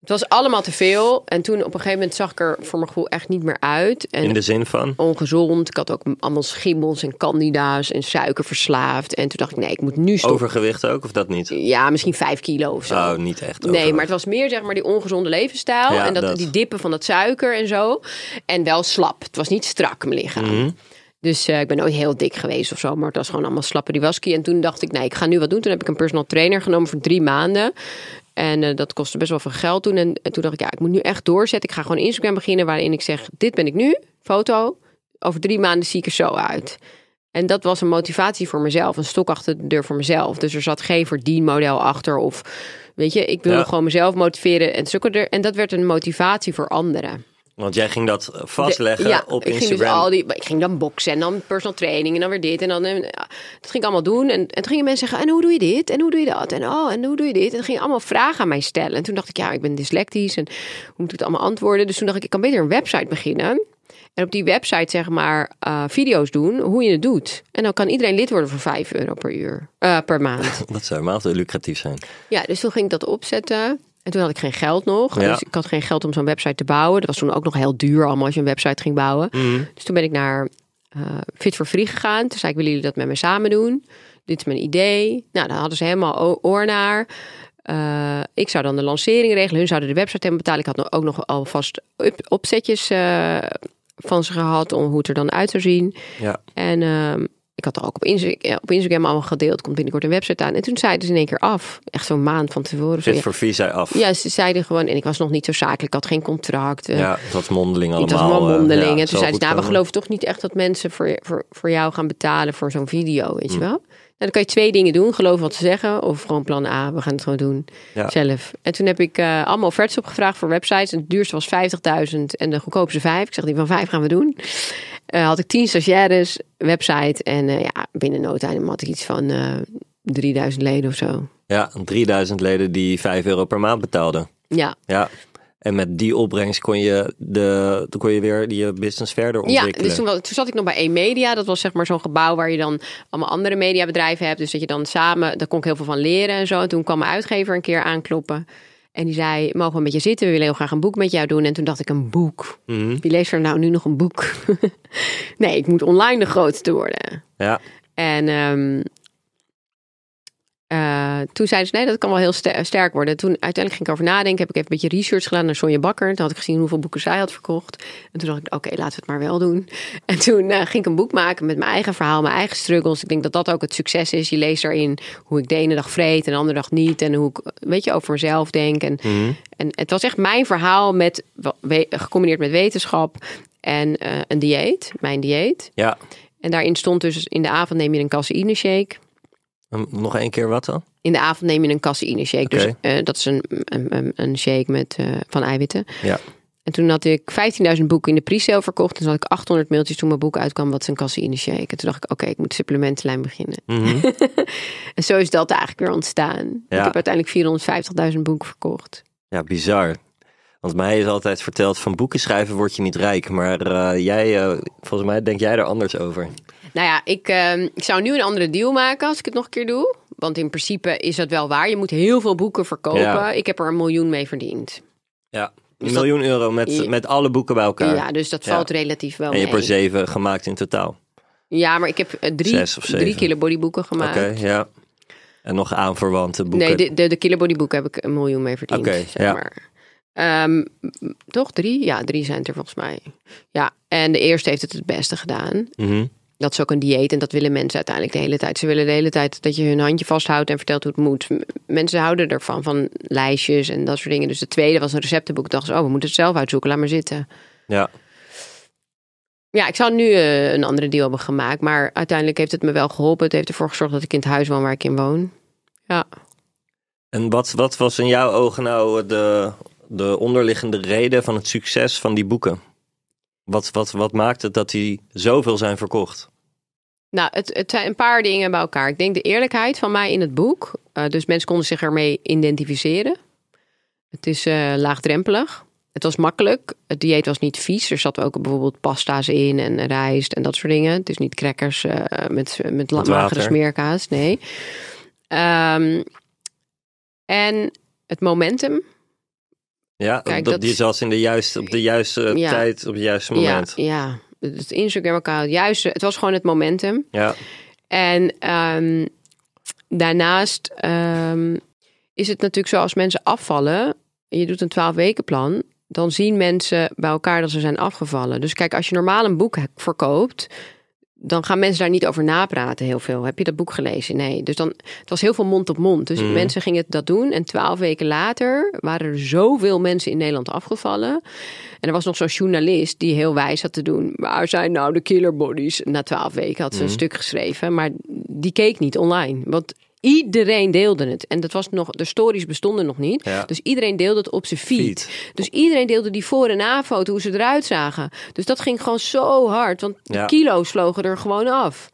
S1: het was allemaal te veel. En toen op een gegeven moment zag ik er voor mijn gevoel echt niet meer uit. En In de zin van? Ongezond. Ik had ook allemaal schimmels en candida's en suikerverslaafd. En toen dacht ik, nee, ik moet nu stoppen.
S2: Overgewicht ook, of dat niet?
S1: Ja, misschien vijf kilo of zo.
S2: Oh, niet echt overgewicht.
S1: Nee, maar het was meer zeg maar die ongezonde levensstijl. en dat, die dippen van dat suiker en zo. En wel slap. Het was niet strak mijn lichaam. Dus eh, ik ben ook heel dik geweest of zo, maar het was gewoon allemaal slappe die waski. En toen dacht ik, nee, ik ga nu wat doen. Toen heb ik een personal trainer genomen voor drie maanden. En eh, dat kostte best wel veel geld toen. En, toen dacht ik, ja, ik moet nu echt doorzetten. Ik ga gewoon Instagram beginnen waarin ik zeg, dit ben ik nu, foto. Over drie maanden zie ik er zo uit. En dat was een motivatie voor mezelf, een stok achter de deur voor mezelf. Dus er zat geen verdienmodel achter of, weet je, ik wil gewoon mezelf motiveren en En dat werd een motivatie voor anderen.
S2: Want jij ging dat vastleggen ja, op ik dus Instagram. Ging al
S1: die, ik ging dan boksen en dan personal training en dan weer dit. En dan, eh, dat ging ik allemaal doen. En, en toen gingen mensen zeggen, en hoe doe je dit? En hoe doe je dat? En oh, en hoe doe je dit? En dan gingen allemaal vragen aan mij stellen. En toen dacht ik, ja, ik ben dyslectisch en hoe moet ik het allemaal antwoorden? Dus toen dacht ik, ik kan beter een website beginnen. En op die website zeg maar eh, video's doen hoe je het doet. En dan kan iedereen lid worden voor 5 euro per uur, eh, per maand.
S2: dat zou helemaal lucratief zijn.
S1: Ja, dus toen ging ik dat opzetten. En toen had ik geen geld nog. Dus ik had geen geld om zo'n website te bouwen. Dat was toen ook nog heel duur allemaal als je een website ging bouwen. Mhm. Dus toen ben ik naar eh, Fit for Free gegaan. Toen zei ik, willen jullie dat met me samen doen? Dit is mijn idee. Nou, dan hadden ze helemaal oor naar. Eh, ik zou dan de lancering regelen. Hun zouden de website hebben betalen. Ik had ook nog alvast opzetjes uh, van ze gehad om hoe het er dan uit te zien. Ja. En ehm, ik had er ook op, Insta eh, op Instagram allemaal gedeeld. Komt binnenkort een website aan. En toen zeiden ze in één keer af. Echt zo'n maand van tevoren. Dit voor visa
S2: af. Ja, ze
S1: zeiden gewoon. En ik was nog niet zo zakelijk. Ik had geen contract. Eh. ja, het
S2: was mondeling allemaal. Het was eh. mondeling. en toen zeiden ze, nou, we geloven
S1: toch niet echt dat mensen voor, voor, voor jou gaan betalen voor zo'n video. Weet hm. je wel? dan kan je twee dingen doen. Geloof wat ze zeggen. Of gewoon plan A, we gaan het gewoon doen zelf. En toen heb ik eh, allemaal offertes opgevraagd voor websites. En het duurste was 50.000 en de goedkoopste 5. Ik zeg, die van 5 gaan we doen. Eh, had ik 10 stagiaires, website. En uh, ja, binnen no had ik iets van 3000 leden of zo.
S2: Ja, 3000 leden die 5 euro per maand betaalden. Ja. ja. En met die opbrengst kon je, de, toen kon je weer je eh, business verder ontwikkelen. Ja, dus toen,
S1: zat ik nog bij E-Media. Dat was zeg maar zo'n gebouw waar je dan allemaal andere mediabedrijven hebt. Dus dat je dan samen, daar kon ik heel veel van leren en zo. En toen kwam mijn uitgever een keer aankloppen. En die zei, mogen we met je zitten? We willen heel graag een boek met jou doen. En toen dacht ik, een boek? Mhm. Wie leest er nou nu nog een boek? nee, ik moet online de grootste worden. Ja. En ehm, eh, toen zeiden ze, nee, dat kan wel heel sterk worden. Toen uiteindelijk ging ik over nadenken. Heb ik even een beetje research gedaan naar Sonja Bakker. Toen had ik gezien hoeveel boeken zij had verkocht. En toen dacht ik, oké, laten we het maar wel doen. En toen eh, ging ik een boek maken met mijn eigen verhaal, mijn eigen struggles. Ik denk dat dat ook het succes is. Je leest daarin hoe ik de ene dag vreet en de andere dag niet. En hoe ik, weet je, over mezelf denk. En, mhm. en het was echt mijn verhaal met, gecombineerd met wetenschap en eh, een dieet. Mijn dieet. Ja. En daarin stond dus, in de avond neem je een caseïne shake...
S2: Ehm, nog één keer wat dan?
S1: In de avond neem je een caseïne shake. Dus eh, dat is een, een, een shake met, eh, van eiwitten. Ja. En toen had ik 15.000 boeken in de pre-sale verkocht. En toen had ik 800 mailtjes toen mijn boek uitkwam. Wat is een caseïne shake? En toen dacht ik, oké, ik moet supplementenlijn beginnen. Mhm. en zo is dat eigenlijk weer ontstaan. Ik heb uiteindelijk 450.000 boeken verkocht.
S2: Ja, bizar. Want mij is altijd verteld van boeken schrijven word je niet rijk. Maar eh, jij, eh, volgens mij denk jij er anders over.
S1: Nou ja, ik, ehm, ik zou nu een andere deal maken als ik het nog een keer doe. Want in principe is dat wel waar. Je moet heel veel boeken verkopen. Ik heb er een miljoen mee
S2: verdiend. Ja, een dus miljoen euro met, met alle boeken bij elkaar. Ja, dus dat valt relatief wel En je hebt er zeven gemaakt in totaal.
S1: Ja, maar ik heb eh, drie, drie Killer gemaakt. Oké,
S2: ja. En nog aanverwante boeken. Nee, de,
S1: de, de Killer heb ik een miljoen mee verdiend. Oké, ja. maar. Ehm, toch drie? Ja, drie zijn er volgens mij. Ja, en de eerste heeft het het beste gedaan. Mhm. Dat is ook een dieet en dat willen mensen uiteindelijk de hele tijd. Ze willen de hele tijd dat je hun handje vasthoudt en vertelt hoe het moet. Mensen houden ervan, van lijstjes en dat soort dingen. Dus de tweede was een receptenboek. Dacht ze, dus, oh, we moeten het zelf uitzoeken, laat maar zitten. Ja. Ja, ik zou nu eh, een andere deal hebben gemaakt. Maar uiteindelijk heeft het me wel geholpen. Het heeft ervoor gezorgd dat ik in het huis woon waar ik in woon. Ja.
S2: En wat, wat was in jouw ogen nou de de onderliggende reden van het succes van die boeken? Wat, wat, wat maakt het dat die zoveel zijn verkocht?
S1: Nou, het, het zijn een paar dingen bij elkaar. Ik denk de eerlijkheid van mij in het boek. Eh, dus mensen konden zich ermee identificeren. Het is eh, laagdrempelig. Het was makkelijk. Het dieet was niet vies. Er zat ook bijvoorbeeld pasta's in en rijst en dat soort dingen. Het is niet crackers eh, met, met, met magere smeerkaas. Nee. Ehm, en het momentum.
S2: Ja, Kijk, dat, die zelfs in de juiste, op de juiste tijd, op het juiste moment.
S1: Ja, ja. het Instagram-account, juiste het was gewoon het momentum. Ja. En ehm, daarnaast ehm, is het natuurlijk zo als mensen afvallen, je doet een 12 weken plan, dan zien mensen bij elkaar dat ze zijn afgevallen. Dus kijk, als je normaal een boek verkoopt, dan gaan mensen daar niet over napraten heel veel. Heb je dat boek gelezen? Nee. Dus dan, het was heel veel mond op mond. Dus mhm. mensen gingen dat doen. En twaalf weken later waren er zoveel mensen in Nederland afgevallen. En er was nog zo'n journalist die heel wijs had te doen. Waar zijn nou de killer bodies? Na twaalf weken had ze een mhm. stuk geschreven. Maar die keek niet online. Want Iedereen deelde het. En dat was nog, de stories bestonden nog niet. Dus iedereen deelde het op zijn feed. Dus iedereen deelde die voor- en na-foto, hoe ze eruit zagen. Dus dat ging gewoon zo hard. Want de kilo's vlogen er gewoon af.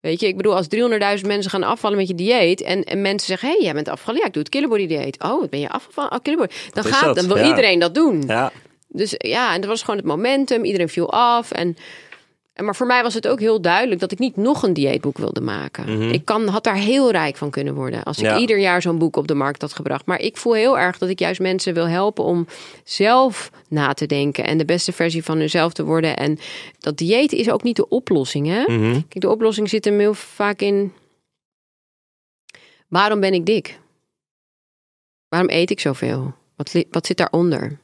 S1: Weet je, ik bedoel, als 300.000 mensen gaan afvallen met je dieet. En, en mensen zeggen: hey, jij bent afgevallen. Ja, ik doe het killerbody dieet. Oh, ben je afgevallen? Oh, killerbody. Dan, gaat, dan wil iedereen dat doen. Dus ja, en dat was gewoon het momentum. Iedereen viel af. En maar voor mij was het ook heel duidelijk dat ik niet nog een dieetboek wilde maken. Mhm. Ik kan, had daar heel rijk van kunnen worden als ik ieder jaar zo'n boek op de markt had gebracht. Maar ik voel heel erg dat ik juist mensen wil helpen om zelf na te denken en de beste versie van hunzelf te worden. En dat dieet is ook niet de oplossing. Hè? Mm -hmm. Kijk, de oplossing zit er heel vaak in. Waarom ben ik dik? Waarom eet ik zoveel? Wat, wat zit daaronder?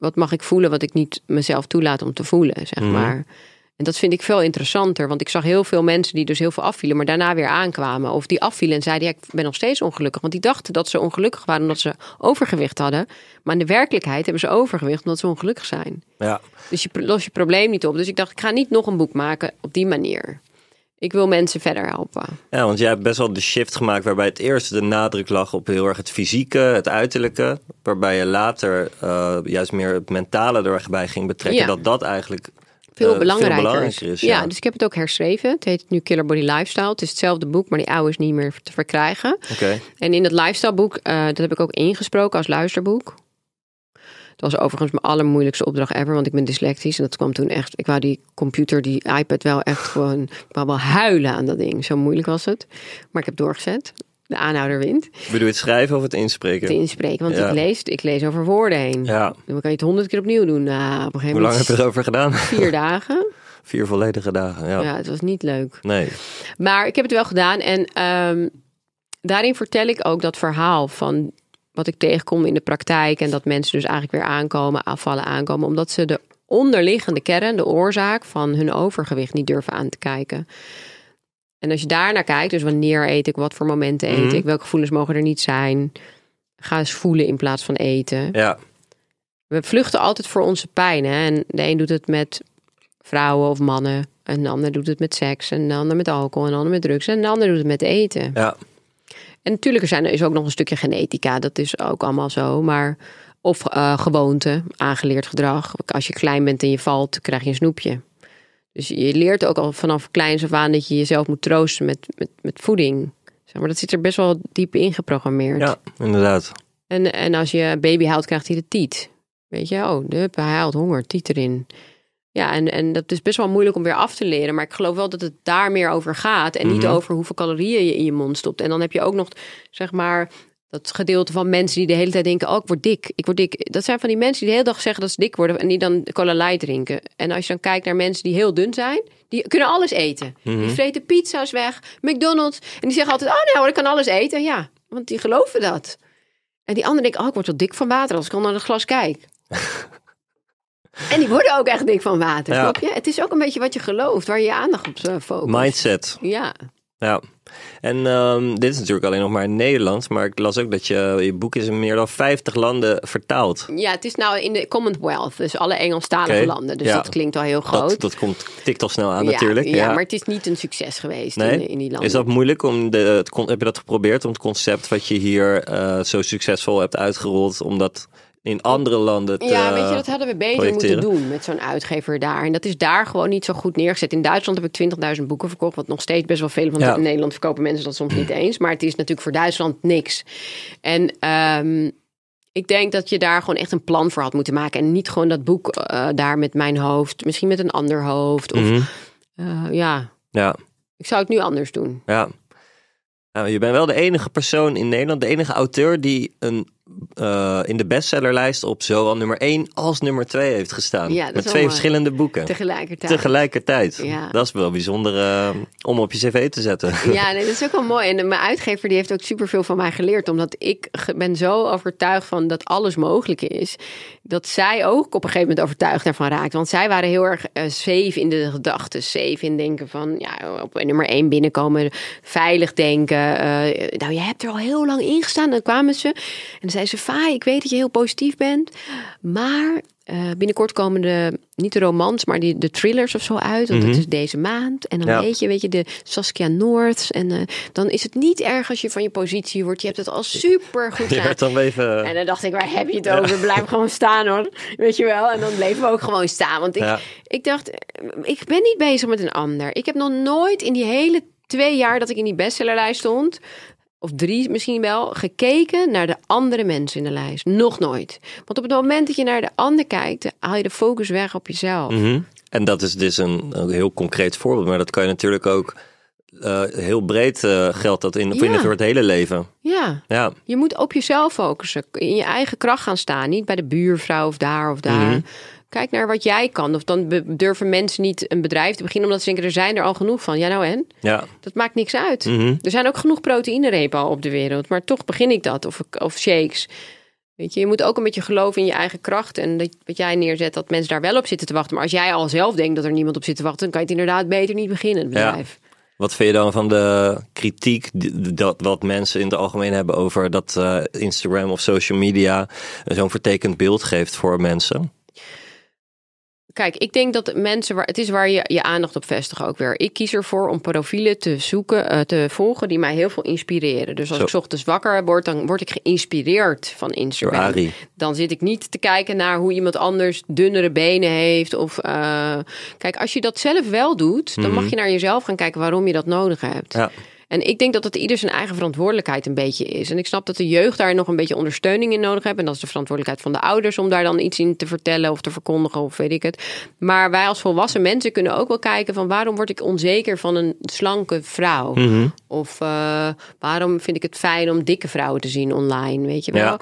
S1: wat mag ik voelen wat ik niet mezelf toelaat om te voelen, zeg mhm. maar. En dat vind ik veel interessanter, want ik zag heel veel mensen die dus heel veel afvielen, maar daarna weer aankwamen. Of die afvielen en zeiden, ja, ik ben nog steeds ongelukkig. Want die dachten dat ze ongelukkig waren omdat ze overgewicht hadden. Maar in de werkelijkheid hebben ze overgewicht omdat ze ongelukkig zijn. Ja. Dus je lost je probleem niet op. Dus ik dacht, ik ga niet nog een boek maken op die manier ik wil mensen verder helpen.
S2: Ja, want jij hebt best wel de shift gemaakt waarbij het eerst de nadruk lag op heel erg het fysieke, het uiterlijke. Waarbij je later eh, juist meer het mentale erbij ging betrekken. Dat dat eigenlijk veel, belangrijker. Eh, veel belangrijker is. Ja. dus ik
S1: heb het ook herschreven. Het heet nu Killer Body Lifestyle. Het is hetzelfde boek, maar die oude is niet meer te verkrijgen. Oké. En in dat lifestyle boek, eh, dat heb ik ook ingesproken als luisterboek. Dat was overigens mijn allermoeilijkste opdracht ever, want ik ben dyslectisch. En dat kwam toen echt. Ik wou die computer, die iPad wel echt gewoon. Ik wel huilen aan dat ding. Zo moeilijk was het. Maar ik heb doorgezet. De aanhouder wint.
S2: Bedoel je het schrijven of het inspreken? Het inspreken, want ik, lees,
S1: ik lees over woorden heen. Ja. Dan kan je het honderd keer opnieuw doen. Nou, op een Hoe lang heb je erover
S2: gedaan? Vier
S1: dagen.
S2: Vier volledige dagen, ja. Ja,
S1: het was niet leuk. Nee. Maar ik heb het wel gedaan en ehm, daarin vertel ik ook dat verhaal van wat ik tegenkom in de praktijk. En dat mensen dus eigenlijk weer aankomen, afvallen aankomen. Omdat ze de onderliggende kern, de oorzaak van hun overgewicht niet durven aan te kijken. En als je daar naar kijkt, dus wanneer eet ik, wat voor momenten eet mhm. ik, welke gevoelens mogen er niet zijn. Ga eens voelen in plaats van eten. Ja. We vluchten altijd voor onze pijn. Hè? En de een doet het met vrouwen of mannen. En de ander doet het met seks. En de ander met alcohol. En de ander met drugs. En de ander doet het met eten. Ja. En natuurlijk er zijn, er is ook nog een stukje genetica, dat is ook allemaal zo. Maar of uh, gewoonte, aangeleerd gedrag. Als je klein bent en je valt, krijg je een snoepje. Dus je leert ook al vanaf kleins af aan dat je jezelf moet troosten met, met, met voeding. Zeg maar dat zit er best wel diep in geprogrammeerd. Ja, inderdaad. En, en als je baby haalt, krijgt hij de tiet. Weet je, oh, de, hij haalt honger, tiet erin. Ja, en, en dat is best wel moeilijk om weer af te leren. Maar ik geloof wel dat het daar meer over gaat. En niet mhm. over hoeveel calorieën je in je mond stopt. En dan heb je ook nog, zeg maar, dat gedeelte van mensen die de hele tijd denken: Oh, ik word dik, ik word dik. Dat zijn van die mensen die de hele dag zeggen dat ze dik worden. en die dan cola light drinken. En als je dan kijkt naar mensen die heel dun zijn. Die kunnen alles eten. Die mhm. vreten pizza's weg, McDonald's. En die zeggen altijd: Oh, nou, ik kan alles eten. Ja, want die geloven dat. En die anderen denken: Oh, ik word wel dik van water als ik al naar het glas kijk. En die worden ook echt dik van water, snap je? Het is ook een beetje wat je gelooft, waar je, je aandacht op eh, focust. Mindset. Ja.
S2: Ja. En ehm, dit is natuurlijk alleen nog maar in Nederlands, maar ik las ook dat je, eh, je boek is in meer dan 50 landen vertaald.
S1: Ja, het is nou in de Commonwealth, dus alle Engelstalige landen. Dus dat klinkt al heel groot. Dat,
S2: dat komt tikt al snel aan natuurlijk. Ja, ja, maar het
S1: is niet een succes geweest in, in, die landen. Is dat
S2: moeilijk? Om de, het, heb je dat geprobeerd om het concept wat je hier eh, zo succesvol hebt uitgerold, om dat in andere landen te Ja, weet je, dat hadden we beter moeten doen
S1: met zo'n uitgever daar. En dat is daar gewoon niet zo goed neergezet. In Duitsland heb ik 20.000 boeken verkocht, wat nog steeds best wel veel. Want in Nederland verkopen mensen dat soms niet eens. Maar het is natuurlijk voor Duitsland niks. En... Ehm, ik denk dat je daar gewoon echt een plan voor had moeten maken. En niet gewoon dat boek eh, daar met mijn hoofd. Misschien met een ander hoofd. Of, mhm. eh, ja. ja. Ik zou het nu anders doen.
S2: Ja. Nou, je bent wel de enige persoon in Nederland, de enige auteur die een eh, in de bestsellerlijst op zowel nummer 1 als nummer 2 heeft gestaan. met twee verschillende boeken.
S1: Tegelijkertijd.
S2: Tegelijkertijd. Ja. Dat is wel bijzonder eh, om op je cv te zetten. Ja, nee,
S1: dat is ook wel mooi. En mijn uitgever die heeft ook superveel van mij geleerd. Omdat ik ben zo overtuigd van dat alles mogelijk is. Dat zij ook op een gegeven moment overtuigd daarvan raakt. Want zij waren heel erg safe eh, in de gedachten. Safe in denken van ja, op nummer 1 binnenkomen. Veilig denken. nou, je hebt er al heel lang in gestaan. Dan kwamen ze. En zijn ze: ik weet dat je heel positief bent, maar eh, binnenkort komen de, niet de romans, maar die, de thrillers of zo uit. Want het mhm. is deze maand. En dan weet je, weet je, de Saskia Noords. En eh, dan is het niet erg als je van je positie wordt. Je hebt het al super goed gedaan.
S2: dan even... En
S1: dan dacht ik, waar heb je het over? Blijf gewoon staan hoor. Weet je wel. En dan bleven we ook gewoon staan. Want ik, ja. ik dacht, ik ben niet bezig met een ander. Ik heb nog nooit in die hele twee jaar dat ik in die bestsellerlijst stond, of drie misschien wel, gekeken naar de andere mensen in de lijst. Nog nooit. Want op het moment dat je naar de ander kijkt, haal je de focus weg op jezelf.
S2: Mhm. En dat is dus een, een, heel concreet voorbeeld. Maar dat kan je natuurlijk ook eh, heel breed uh, eh, geldt dat in, ja. in het, het hele leven. Ja. ja,
S1: je moet op jezelf focussen. In je eigen kracht gaan staan. Niet bij de buurvrouw of daar of daar. Mhm. Kijk naar wat jij kan. Of dan durven mensen niet een bedrijf te beginnen omdat ze denken er zijn er al genoeg van. Ja, nou en? Ja. Dat maakt niks uit. Mhm. Er zijn ook genoeg proteïnerepen op de wereld, maar toch begin ik dat. Of, of shakes. Weet je, je moet ook een beetje geloven in je eigen kracht en dat wat jij neerzet, dat mensen daar wel op zitten te wachten. Maar als jij al zelf denkt dat er niemand op zit te wachten, dan kan je het inderdaad beter niet beginnen, het bedrijf.
S2: Ja. Wat vind je dan van de kritiek dat wat mensen in het algemeen hebben over dat eh, Instagram of social media zo'n vertekend beeld geeft voor mensen?
S1: Kijk, ik denk dat mensen waar het is waar je je aandacht op vestigt ook weer. Ik kies ervoor om profielen te zoeken, eh, te volgen die mij heel veel inspireren. Dus als Zo. ik ochtends wakker word, dan word ik geïnspireerd van Instagram. Dan zit ik niet te kijken naar hoe iemand anders dunnere benen heeft. Of eh, kijk, als je dat zelf wel doet, dan mag mhm. je naar jezelf gaan kijken waarom je dat nodig hebt. Ja. En ik denk dat het ieder zijn eigen verantwoordelijkheid een beetje is. En ik snap dat de jeugd daar nog een beetje ondersteuning in nodig heeft. En dat is de verantwoordelijkheid van de ouders om daar dan iets in te vertellen of te verkondigen of weet ik het. Maar wij als volwassen mensen kunnen ook wel kijken van waarom word ik onzeker van een slanke vrouw? Mhm. Of eh, waarom vind ik het fijn om dikke vrouwen te zien online? Weet je wel.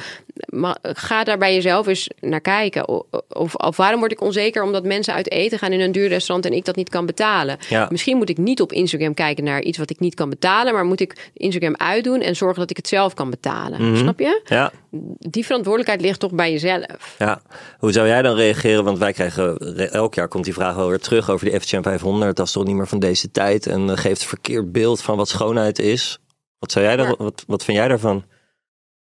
S1: Maar ga daar bij jezelf eens naar kijken. Of, of, waarom word ik onzeker omdat mensen uit eten gaan in een duur restaurant en ik dat niet kan betalen? Misschien moet ik niet op Instagram kijken naar iets wat ik niet kan betalen maar moet ik Instagram uitdoen en zorgen dat ik het zelf kan betalen? Mhm. Snap je? Ja. Die verantwoordelijkheid ligt toch bij jezelf.
S2: Ja. Hoe zou jij dan reageren? Want wij krijgen elk jaar komt die vraag wel weer terug over die FCM 500. Dat is toch niet meer van deze tijd en eh, geeft een verkeerd beeld van wat schoonheid is. Wat zou jij daar, wat, wat vind jij daarvan?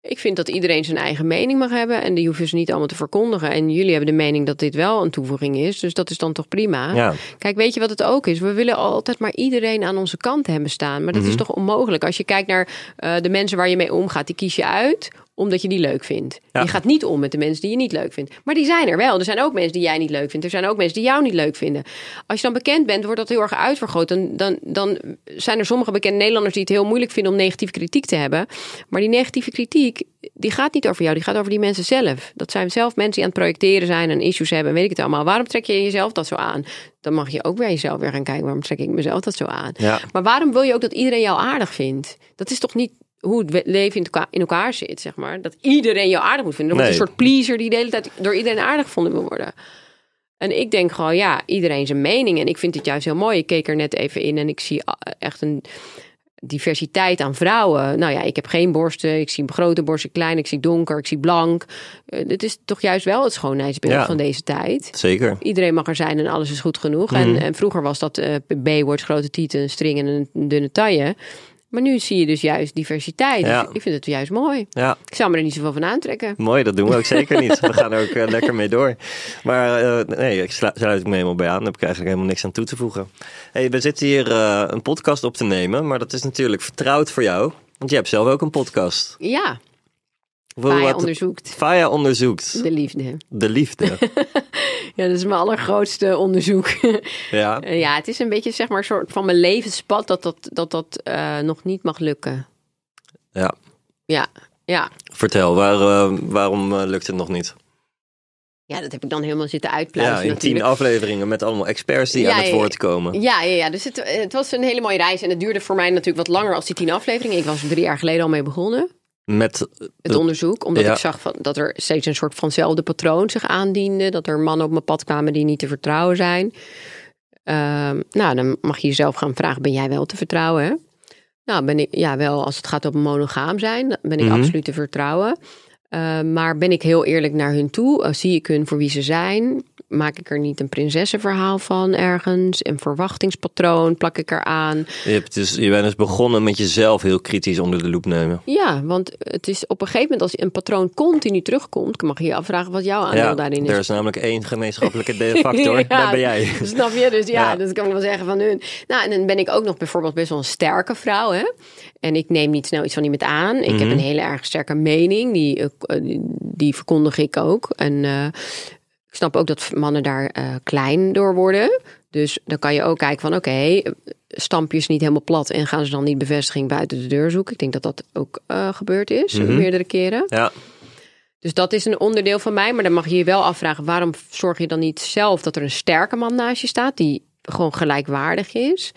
S1: Ik vind dat iedereen zijn eigen mening mag hebben en die hoeven ze niet allemaal te verkondigen. En jullie hebben de mening dat dit wel een toevoeging is, dus dat is dan toch prima. Kijk, weet je wat het ook is? We willen altijd maar iedereen aan onze kant hebben staan, maar dat is mhm. toch onmogelijk. Als je kijkt naar eh, de mensen waar je mee omgaat, die kies je uit omdat je die leuk vindt. Je gaat niet om met de mensen die je niet leuk vindt. Maar die zijn er wel. Er zijn ook mensen die jij niet leuk vindt. Er zijn ook mensen die jou niet leuk vinden. Als je dan bekend bent, wordt dat heel erg uitvergroot. Dan, dan, dan zijn er sommige bekende Nederlanders die het heel moeilijk vinden om negatieve kritiek te hebben. Maar die negatieve kritiek, die gaat niet over jou. Die gaat over die mensen zelf. Dat zijn zelf mensen die aan het projecteren zijn en issues hebben. Weet ik het allemaal. Waarom trek je jezelf dat zo aan? Dan mag je ook bij jezelf weer gaan kijken. Waarom trek ik mezelf dat zo aan? Maar waarom wil je ook dat iedereen jou aardig vindt? Dat is toch niet hoe het leven in elkaar, in elkaar zit, zeg maar. Dat iedereen jou aardig moet vinden. Dat nee. een soort pleaser die de hele tijd door iedereen aardig gevonden moet worden. En ik denk gewoon, ja, iedereen zijn mening. En ik vind het juist heel mooi. Ik keek er net even in en ik zie eh, echt een diversiteit aan vrouwen. Nou ja, ik heb geen borsten. Ik zie grote borsten, klein. Ik zie donker, ik zie blank. Eh, het is toch juist wel het schoonheidsbeeld van deze tijd. Zeker. Iedereen mag er zijn en alles is goed genoeg. En, mhm. vroeger was dat uh, B-woord, grote tieten, string en een dunne taille. Maar nu zie je dus juist diversiteit. Dus ik vind het juist mooi. Ja. Ik zou me er niet zoveel van aantrekken.
S2: Mooi, dat doen we ook zeker niet. We gaan er ook eh, lekker mee door. Maar eh, nee, ik sluit, me helemaal bij aan. Daar heb ik eigenlijk helemaal niks aan toe te voegen. Hey, we zitten hier eh, een podcast op te nemen. Maar dat is natuurlijk vertrouwd voor jou. Want je hebt zelf ook een podcast. Ja. Faya onderzoekt. Faya onderzoekt. De liefde. De liefde.
S1: ja, dat is mijn allergrootste onderzoek. ja. Eh, ja, het is een beetje zeg maar soort van mijn levenspad dat dat, dat, dat eh, nog niet mag lukken. Ja. Ja, ja.
S2: Vertel, waar, eh, waarom lukt het nog niet?
S1: Ja, dat heb ik dan helemaal zitten uitpluizen. Ja, in tien
S2: afleveringen met allemaal experts die aan het woord komen. Ja,
S1: ja, ja. dus het, was een hele mooie reis. En het duurde voor mij natuurlijk wat langer als die tien afleveringen. Ik was er drie jaar geleden al mee begonnen
S2: met eh, het
S1: onderzoek. Omdat ik zag van, dat er steeds een soort vanzelfde patroon zich aandiende. Dat er mannen op mijn pad kwamen die niet te vertrouwen zijn. Ehm, nou, dan mag je jezelf gaan vragen: ben jij wel te vertrouwen? Nou, ben ik ja, wel als het gaat om monogaam zijn, ben ik mhm. absoluut te vertrouwen. Eh, maar ben ik heel eerlijk naar hun toe? Eh, zie ik hun voor wie ze zijn? Maak ik er niet een prinsessenverhaal van ergens? Een verwachtingspatroon plak ik eraan?
S2: Je, hebt dus, je bent dus begonnen met jezelf heel kritisch onder de loep nemen.
S1: Ja, want het is op een gegeven moment als een patroon continu terugkomt... mag je je afvragen wat jouw aandeel daarin is. er is
S2: namelijk één gemeenschappelijke factor. ja, daar ben jij. Snap
S1: je? Dus ja, dat dus kan ik wel zeggen van hun. Nou, en dan ben ik ook nog bijvoorbeeld best wel een sterke vrouw, hè? En ik neem niet snel iets van iemand aan. Ik heb mhm. een hele erg sterke mening. Die eh, eh, die verkondig ik ook. En eh, ik snap ook dat mannen daar eh, klein door worden. Dus dan kan je ook kijken van oké, okay, stampjes niet helemaal plat en gaan ze dan niet bevestiging buiten de deur zoeken. Ik denk dat dat ook gebeurd is mhm. meerdere keren. Ja. Dus dat is een onderdeel van mij, maar dan mag je je wel afvragen waarom zorg je dan niet zelf dat er een sterke man naast je staat die gewoon gelijkwaardig is.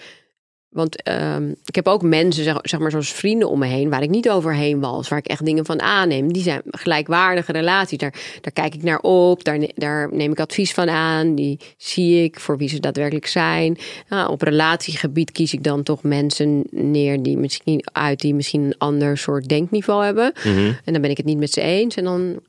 S1: Want ehm, ik heb ook mensen, zeg, zeg, maar zoals vrienden om me heen, waar ik niet overheen was, waar ik echt dingen van aanneem. Die zijn gelijkwaardige relaties. Daar, daar kijk ik naar op, daar, daar neem ik advies van aan, die zie ik voor wie ze daadwerkelijk zijn. op relatiegebied kies ik dan toch mensen neer die misschien uit die misschien een ander soort denkniveau hebben. Mhm. En dan ben ik het niet met ze eens. En dan.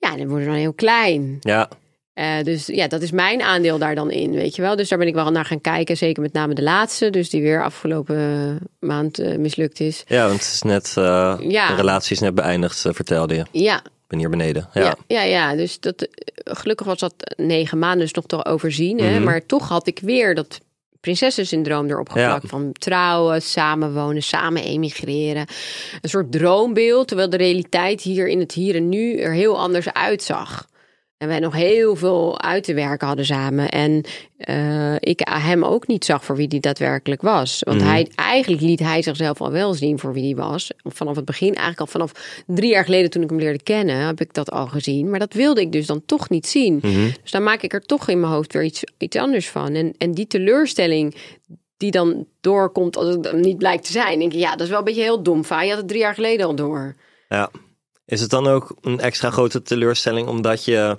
S1: ja, dan worden we dan heel klein. Ja. Eh, dus ja, dat is mijn aandeel daar dan in, weet je wel. Dus daar ben ik wel naar gaan kijken. Zeker met name de laatste, dus die weer afgelopen eh, maand eh, mislukt is.
S2: Ja, want het is net, uh, ja. de relatie is net beëindigd, vertelde je. Ja. ben hier beneden. Ja.
S1: ja, ja, dus dat, gelukkig was dat negen maanden dus nog toch overzien. Hè? Mhm. Maar toch had ik weer dat prinsessensyndroom erop geplakt. Ja. Van trouwen, samenwonen, samen emigreren. Een soort droombeeld, terwijl de realiteit hier in het hier en nu er heel anders uitzag. En wij nog heel veel uit te werken hadden samen. En uh, ik hem ook niet zag voor wie die daadwerkelijk was. Want mhm. hij, eigenlijk liet hij zichzelf al wel zien voor wie die was. Vanaf het begin, eigenlijk al vanaf drie jaar geleden toen ik hem leerde kennen, heb ik dat al gezien. Maar dat wilde ik dus dan toch niet zien. Mhm. Dus dan maak ik er toch in mijn hoofd weer iets, iets anders van. En, en die teleurstelling die dan doorkomt als het niet blijkt te zijn. Denk ik, ja, dat is wel een beetje heel dom. Je had het drie jaar geleden al door.
S2: Ja. Is het dan ook een extra grote teleurstelling omdat je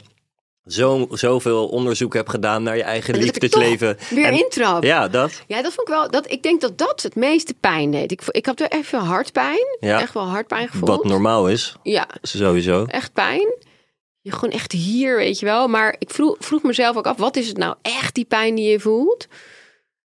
S2: zo, zoveel onderzoek hebt gedaan naar je eigen en liefdesleven. weer en, intrap. Ja, dat.
S1: Ja, dat vond ik wel. Dat, ik denk dat dat het meeste pijn deed. Ik, ik had er echt veel hartpijn. Ja. Echt wel hartpijn gevoeld. Wat
S2: normaal is. Ja. Sowieso.
S1: Echt pijn. Je gewoon echt hier, weet je wel. Maar ik vroeg, vroeg mezelf ook af, wat is het nou echt die pijn die je voelt?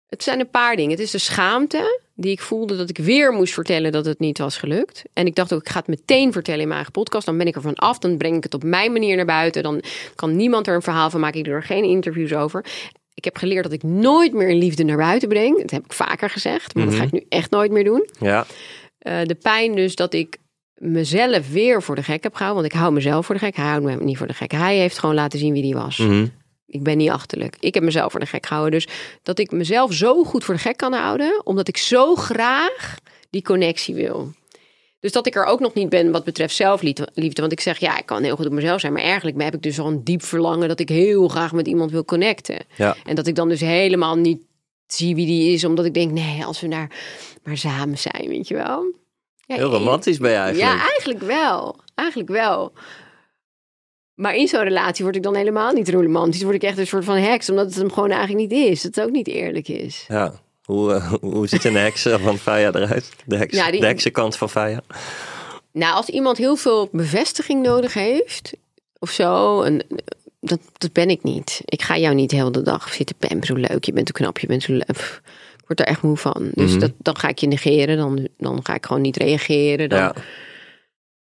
S1: Het zijn een paar dingen. Het is de schaamte die ik voelde dat ik weer moest vertellen dat het niet was gelukt. En ik dacht ook, ik ga het meteen vertellen in mijn eigen podcast. Dan ben ik er van af, dan breng ik het op mijn manier naar buiten. Dan kan niemand er een verhaal van maken. Ik doe er geen interviews over. Ik heb geleerd dat ik nooit meer liefde naar buiten breng. Dat heb ik vaker gezegd, maar dat ga ik mhm. nu echt nooit meer doen. Ja. Eh, de pijn dus dat ik mezelf weer voor de gek heb gehouden. Want ik hou mezelf voor de gek. Hij houdt me niet voor de gek. Hij heeft gewoon laten zien wie die was. Mm ik ben niet achterlijk. Ik heb mezelf voor de gek gehouden. Dus dat ik mezelf zo goed voor de gek kan houden, omdat ik zo graag die connectie wil. Dus dat ik er ook nog niet ben wat betreft zelfliefde. Want ik zeg, ja, ik kan heel goed op mezelf zijn. Maar eigenlijk heb ik dus al een diep verlangen dat ik heel graag met iemand wil connecten. En dat ik dan dus helemaal niet zie wie die is. Omdat ik denk, nee, als we daar maar samen zijn, weet je wel.
S2: heel romantisch ben je eigenlijk. Ja,
S1: eigenlijk wel. Eigenlijk wel. Maar in zo'n relatie word ik dan helemaal niet romantisch. Word ik echt een soort van heks, omdat het hem gewoon eigenlijk niet is. Dat het ook niet eerlijk is.
S2: Ja, hoe, eh, hoe ziet een heks van Faya eruit? De, heks, ja, heksenkant van Faya.
S1: Nou, als iemand heel veel bevestiging nodig heeft, of zo, dat, dat ben ik niet. Ik ga jou niet heel de dag zitten pam, zo leuk, je bent zo knap, je bent zo leuk. Ik word er echt moe van. Dus mhm. dat, dan ga ik je negeren, dan, dan ga ik gewoon niet reageren. Dan ja.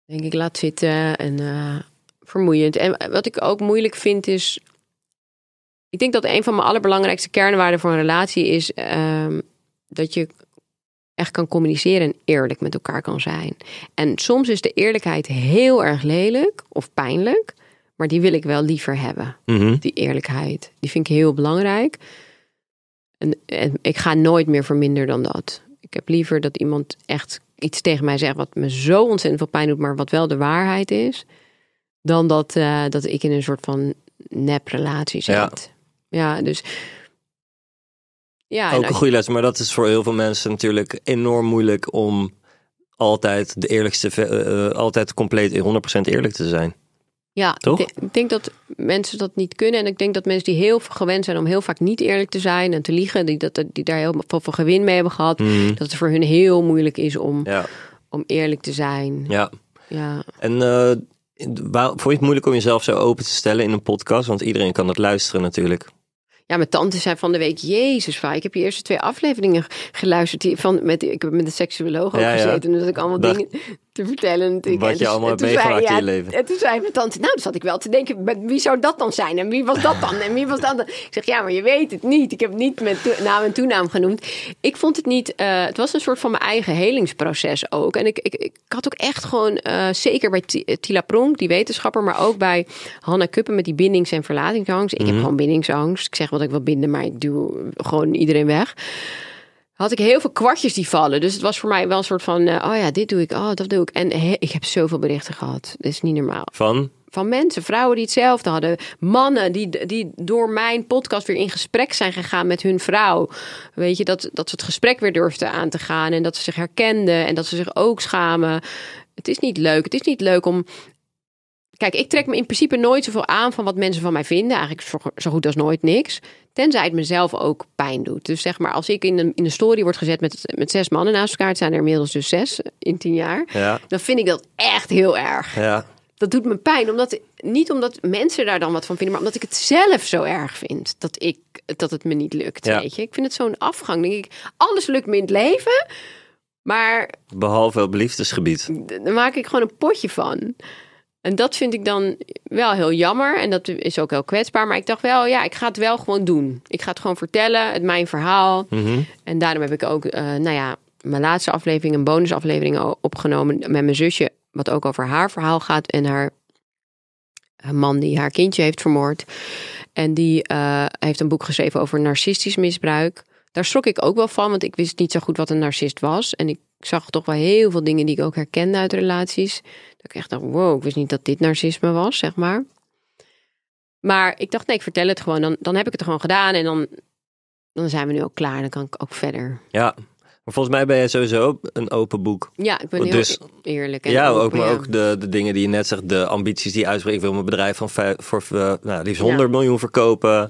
S1: denk ik, laat zitten en... Eh, vermoeiend. En wat ik ook moeilijk vind is. Ik denk dat een van mijn allerbelangrijkste kernwaarden voor een relatie is ehm, dat je echt kan communiceren en eerlijk met elkaar kan zijn. En soms is de eerlijkheid heel erg lelijk of pijnlijk, maar die wil ik wel liever hebben. Mhm. Die eerlijkheid, die vind ik heel belangrijk. En, en, ik ga nooit meer voor minder dan dat. Ik heb liever dat iemand echt iets tegen mij zegt wat me zo ontzettend veel pijn doet, maar wat wel de waarheid is dan dat, eh, dat ik in een soort van neprelatie zit. Ja, ja dus. Ja, ook een goede
S2: les, maar dat is voor heel veel mensen natuurlijk enorm moeilijk om altijd de eerlijkste, eh, eh, altijd compleet 100% eerlijk te zijn.
S1: Ja, Toch? Ik, denk, dat mensen dat niet kunnen. En ik denk dat mensen die heel gewend zijn om heel vaak niet eerlijk te zijn en te liegen, die, dat, die daar heel veel gewin mee hebben gehad, mhm. dat het voor hun heel moeilijk is om, om eerlijk te zijn.
S2: Ja. ja. En Waar, vond je het moeilijk om jezelf zo open te stellen in een podcast? Want iedereen kan dat luisteren natuurlijk.
S1: Ja, mijn tante zei van de week, jezus, va, ik heb je eerste twee afleveringen geluisterd. Die, van, met, ik heb met de seksuoloog gezeten. Ja. Dus ik allemaal dingen te vertellen. Wat je dus allemaal hebt in je leven. En toen zei mijn tante, nou, dat zat ik wel te denken, met wie zou dat dan zijn? En wie was dat dan? En wie was dat dan? Ik zeg, ja, maar je weet het niet. Ik heb niet met naam en toenaam genoemd. Ik vond het niet, eh, het was een soort van mijn eigen helingsproces ook. En ik, ik, ik had ook echt gewoon, eh, zeker bij eh, Tila Pronk, die wetenschapper, maar ook bij Hanna Kuppen met die bindings- en verlatingsangst. Ik heb mhm. gewoon bindingsangst. Ik zeg wat ik wil binden, maar ik doe gewoon iedereen weg had ik heel veel kwartjes die vallen. Dus het was voor mij wel een soort van, eh, oh ja, dit doe ik, oh, dat doe ik. En ik heb zoveel berichten gehad. Dat is niet normaal. Van? Van mensen, vrouwen die hetzelfde hadden. Mannen die, die door mijn podcast weer in gesprek zijn gegaan met hun vrouw. Weet je, dat, dat ze het gesprek weer durfden aan te gaan. En dat ze zich herkenden en dat ze zich ook schamen. Het is niet leuk. Het is niet leuk om Kijk, ik trek me in principe nooit zoveel aan van wat mensen van mij vinden. Eigenlijk zo, goed als nooit niks. Tenzij het mezelf ook pijn doet. Dus zeg maar, als ik in een, in een story word gezet met, met zes mannen naast elkaar, het zijn er inmiddels dus zes in tien jaar, dan vind ik dat echt heel erg. Ja. Dat doet me pijn, omdat, niet omdat mensen daar dan wat van vinden, maar omdat ik het zelf zo erg vind dat, ik, dat het me niet lukt. Weet je? Ik vind het zo'n afgang. Denk ik, alles lukt me in het leven, maar.
S2: Behalve op liefdesgebied. Daar
S1: maak ik gewoon een potje van. En dat vind ik dan wel heel jammer. En dat is ook heel kwetsbaar. Maar ik dacht wel, ja, ik ga het wel gewoon doen. Ik ga het gewoon vertellen, het mijn verhaal. Mhm. En daarom heb ik ook, eh, nou ja, mijn laatste aflevering, een bonusaflevering opgenomen met mijn zusje. Wat ook over haar verhaal gaat en haar man die haar kindje heeft vermoord. En die eh, heeft een boek geschreven over narcistisch misbruik. Daar schrok ik ook wel van, want ik wist niet zo goed wat een narcist was. En ik ik zag toch wel heel veel dingen die ik ook herkende uit relaties. Dat ik echt dacht, wow, ik wist niet dat dit narcisme was, zeg maar. Maar ik dacht, nee, ik vertel het gewoon. Dan, dan heb ik het gewoon gedaan en dan, dan zijn we nu ook klaar. Dan kan ik ook verder.
S2: Ja, maar volgens mij ben jij sowieso een open boek. Ja, ik ben heel dus- eerlijk. En ja, ook, maar ook de, de dingen die je net zegt, de ambities die je uitspreekt. Ik wil mijn bedrijf van voor eh, nou, liefst 100 miljoen verkopen. Ja.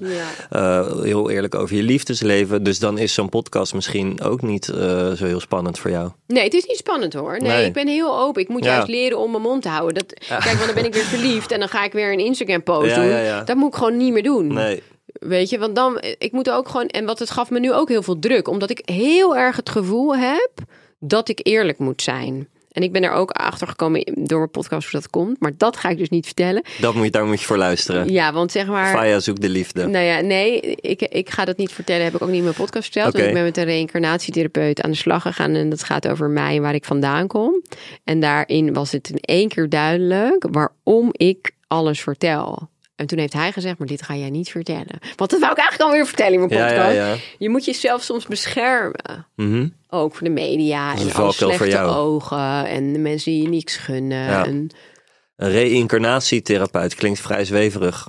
S2: Eh, heel eerlijk over je liefdesleven. Dus dan is zo'n podcast misschien ook niet eh, zo heel spannend voor jou. Nee,
S1: het is niet spannend hoor. Nee, nee. ik ben heel open. Ik moet juist leren om mijn mond te houden. Dat, Kijk, want dan ben ik weer verliefd en dan ga ik weer een Instagram post doen. Dat moet ik gewoon niet meer doen. Nee. Weet je, want dan, ik moet ook gewoon. En wat het gaf me nu ook heel veel druk, omdat ik heel erg het gevoel heb dat ik eerlijk moet zijn. En ik ben er ook achter gekomen door mijn podcast hoe dat komt. Maar dat ga ik dus niet vertellen.
S2: Dat moet je, daar moet je voor luisteren.
S1: Ja, want zeg maar. Faya
S2: zoekt de liefde. Nou
S1: ja, nee, ik, ik ga dat niet vertellen. Heb ik ook niet in mijn podcast verteld. Want ik ben met een reïncarnatietherapeut aan de slag gegaan. En dat gaat over mij en waar ik vandaan kom. En daarin was het in één keer duidelijk waarom ik alles vertel. En toen heeft hij gezegd, maar dit ga jij niet vertellen. Want dat wou ik eigenlijk alweer vertellen mijn podcast. Je moet jezelf soms beschermen. Mhm. Ook voor de media en alle slechte voor ogen en de mensen die je niks gunnen. En...
S2: Een reïncarnatietherapeut klinkt vrij zweverig.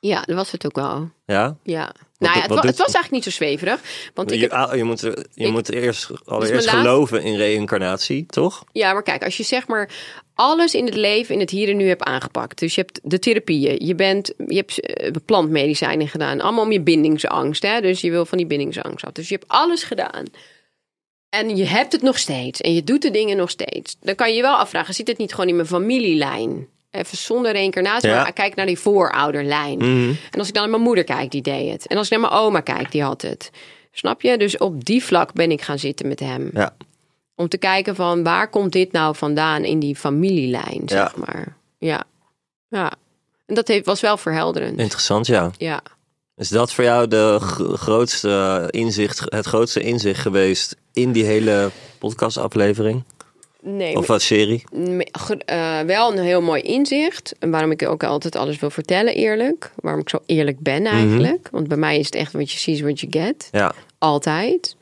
S1: Ja, dat was het ook wel.
S2: Ja? Ja. nou ja, het, was
S1: eigenlijk niet zo zweverig. Want ik
S2: je, moet, je moet eerst dus allereerst geloven in reïncarnatie, toch?
S1: Ja, maar kijk, als je zeg maar alles in het leven, in het hier en nu hebt aangepakt. Dus je hebt de therapieën, je, bent, je hebt eh, plantmedicijnen gedaan. Allemaal om je bindingsangst. Hè? Dus je wil van die bindingsangst af. Dus je hebt alles gedaan. En je hebt het nog steeds. En je doet de dingen nog steeds. Dan kan je je wel afvragen, zit het niet gewoon in mijn familielijn? even zonder keer ja. maar kijk naar die voorouderlijn. Mhm. En als ik dan naar mijn moeder kijk, die deed het. En als ik naar mijn oma kijk, die had het. Snap je? Dus op die vlak ben ik gaan zitten met hem. Ja. Om te kijken van waar komt dit nou vandaan in die familielijn, zeg maar. Ja. Ja. En dat heeft, was wel verhelderend.
S2: Interessant, ja. Ja. Is dat voor jou de grootste inzicht, het grootste inzicht geweest in die hele podcastaflevering? Nee, of wat serie?
S1: Eh, wel een heel mooi inzicht. En waarom ik ook altijd alles wil vertellen, eerlijk. Waarom ik zo eerlijk ben mhm. eigenlijk. Want bij mij is het echt wat je ziet, wat je get. Ja. Altijd.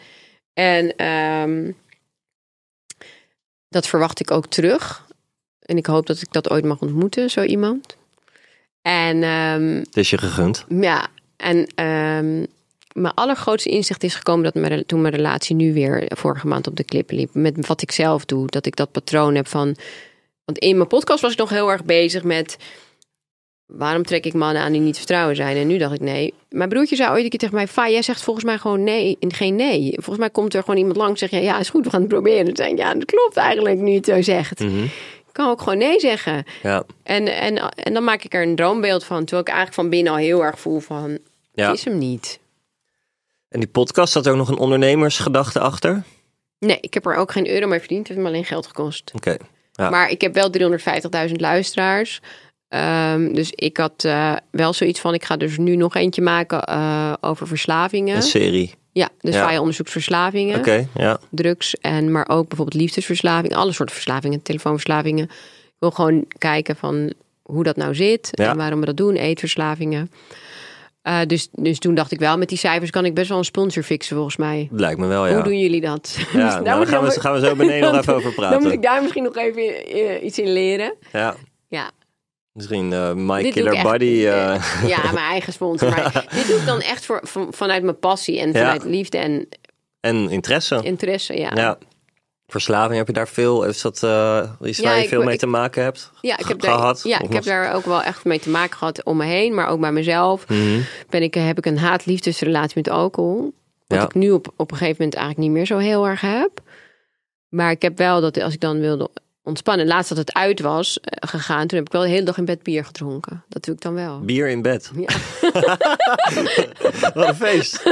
S1: En ehm, dat verwacht ik ook terug. En ik hoop dat ik dat ooit mag ontmoeten, zo iemand. En, ehm, het
S2: is je gegund.
S1: Ja, en um, mijn allergrootste inzicht is gekomen dat toen mijn relatie nu weer vorige maand op de klippen liep. Met wat ik zelf doe, dat ik dat patroon heb van. Want in mijn podcast was ik nog heel erg bezig met. Waarom trek ik mannen aan die niet vertrouwen zijn? En nu dacht ik nee. Mijn broertje zei ooit een keer tegen mij: Fa, jij zegt volgens mij gewoon nee geen nee. Volgens mij komt er gewoon iemand langs en je Ja, is goed, we gaan het proberen. En zei Ja, dat klopt eigenlijk nu zo zegt. Mm kan ook gewoon nee zeggen. Ja. En, en, en dan maak ik er een droombeeld van. Terwijl ik eigenlijk van binnen al heel erg voel van...
S2: Het is hem niet. En die podcast, had er ook nog een ondernemersgedachte achter?
S1: Nee, ik heb er ook geen euro mee verdiend. Het heeft me alleen geld gekost.
S2: Oké. ja. Maar
S1: ik heb wel 350.000 luisteraars. Ehm, dus ik had eh, wel zoiets van: ik ga dus nu nog eentje maken eh, over verslavingen. Een serie.
S2: Ja, dus ja. onderzoek
S1: onderzoekt verslavingen. Okay, ja. Drugs en maar ook bijvoorbeeld liefdesverslaving, alle soorten verslavingen, telefoonverslavingen. Ik wil gewoon kijken van hoe dat nou zit ja. en waarom we dat doen, eetverslavingen. Eh, dus, dus toen dacht ik wel, met die cijfers kan ik best wel een sponsor fixen volgens mij.
S2: Lijkt me wel, ja. Hoe doen jullie dat? Ja, nou, gaan, we, gaan we zo beneden nog even over praten. Dan moet ik
S1: daar misschien nog even eh, iets in leren. Ja. ja.
S2: Misschien uh, My Killer Body. ja, mijn eigen sponsor. Maar
S1: dit doe ik dan echt voor, vanuit mijn passie en vanuit liefde en...
S2: En interesse.
S1: Interesse, ja.
S2: ja verslaving, heb je daar veel, is dat eh, iets waar je veel mee te maken hebt
S1: ja, ik heb gehad? Daar, ja, ik heb daar ook wel echt mee te maken gehad om me heen, maar ook bij mezelf. Mhm. ben ik, heb ik een haat-liefdesrelatie met alcohol. Wat ik nu op, op een gegeven moment eigenlijk niet meer zo heel erg heb. Maar ik heb wel dat als ik dan wilde ontspannen. Laatst dat het uit was eh, gegaan, toen heb ik wel de hele dag in bed bier
S2: gedronken. Dat doe ik dan wel. Bier in bed? Ja. Wat een feest.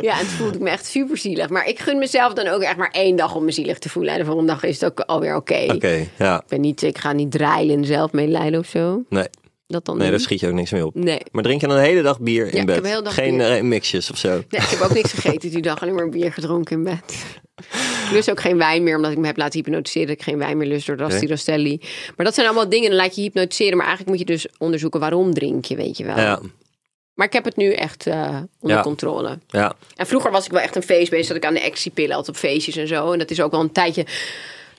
S1: ja, en toen voelde ik me echt super zielig. Maar ik gun mezelf dan ook echt maar één dag om me zielig te voelen. En de volgende dag is het ook alweer oké. Oké, ja. Ik, ben niet, ik ga niet zelf meelijden of zo.
S2: Nee dat dan nee, dat daar schiet je ook niks mee op. Nee. Maar drink je dan een hele dag bier in bed? Geen eh, mixjes of zo? Nee, ik
S1: heb ook niks gegeten die dag. Alleen maar bier gedronken in bed. lust ook geen wijn meer, omdat ik me heb laten hypnotiseren. Dat ik geen wijn meer lust door Rasti okay. Maar dat zijn allemaal dingen, dan laat je hypnotiseren. Maar eigenlijk moet je dus onderzoeken waarom drink je, weet je wel. Ja. Maar ik heb het nu echt eh, onder controle. Ja. En vroeger was ik wel echt een feestbeest. Dat ik aan de actiepillen had op feestjes en zo. En dat is ook wel een tijdje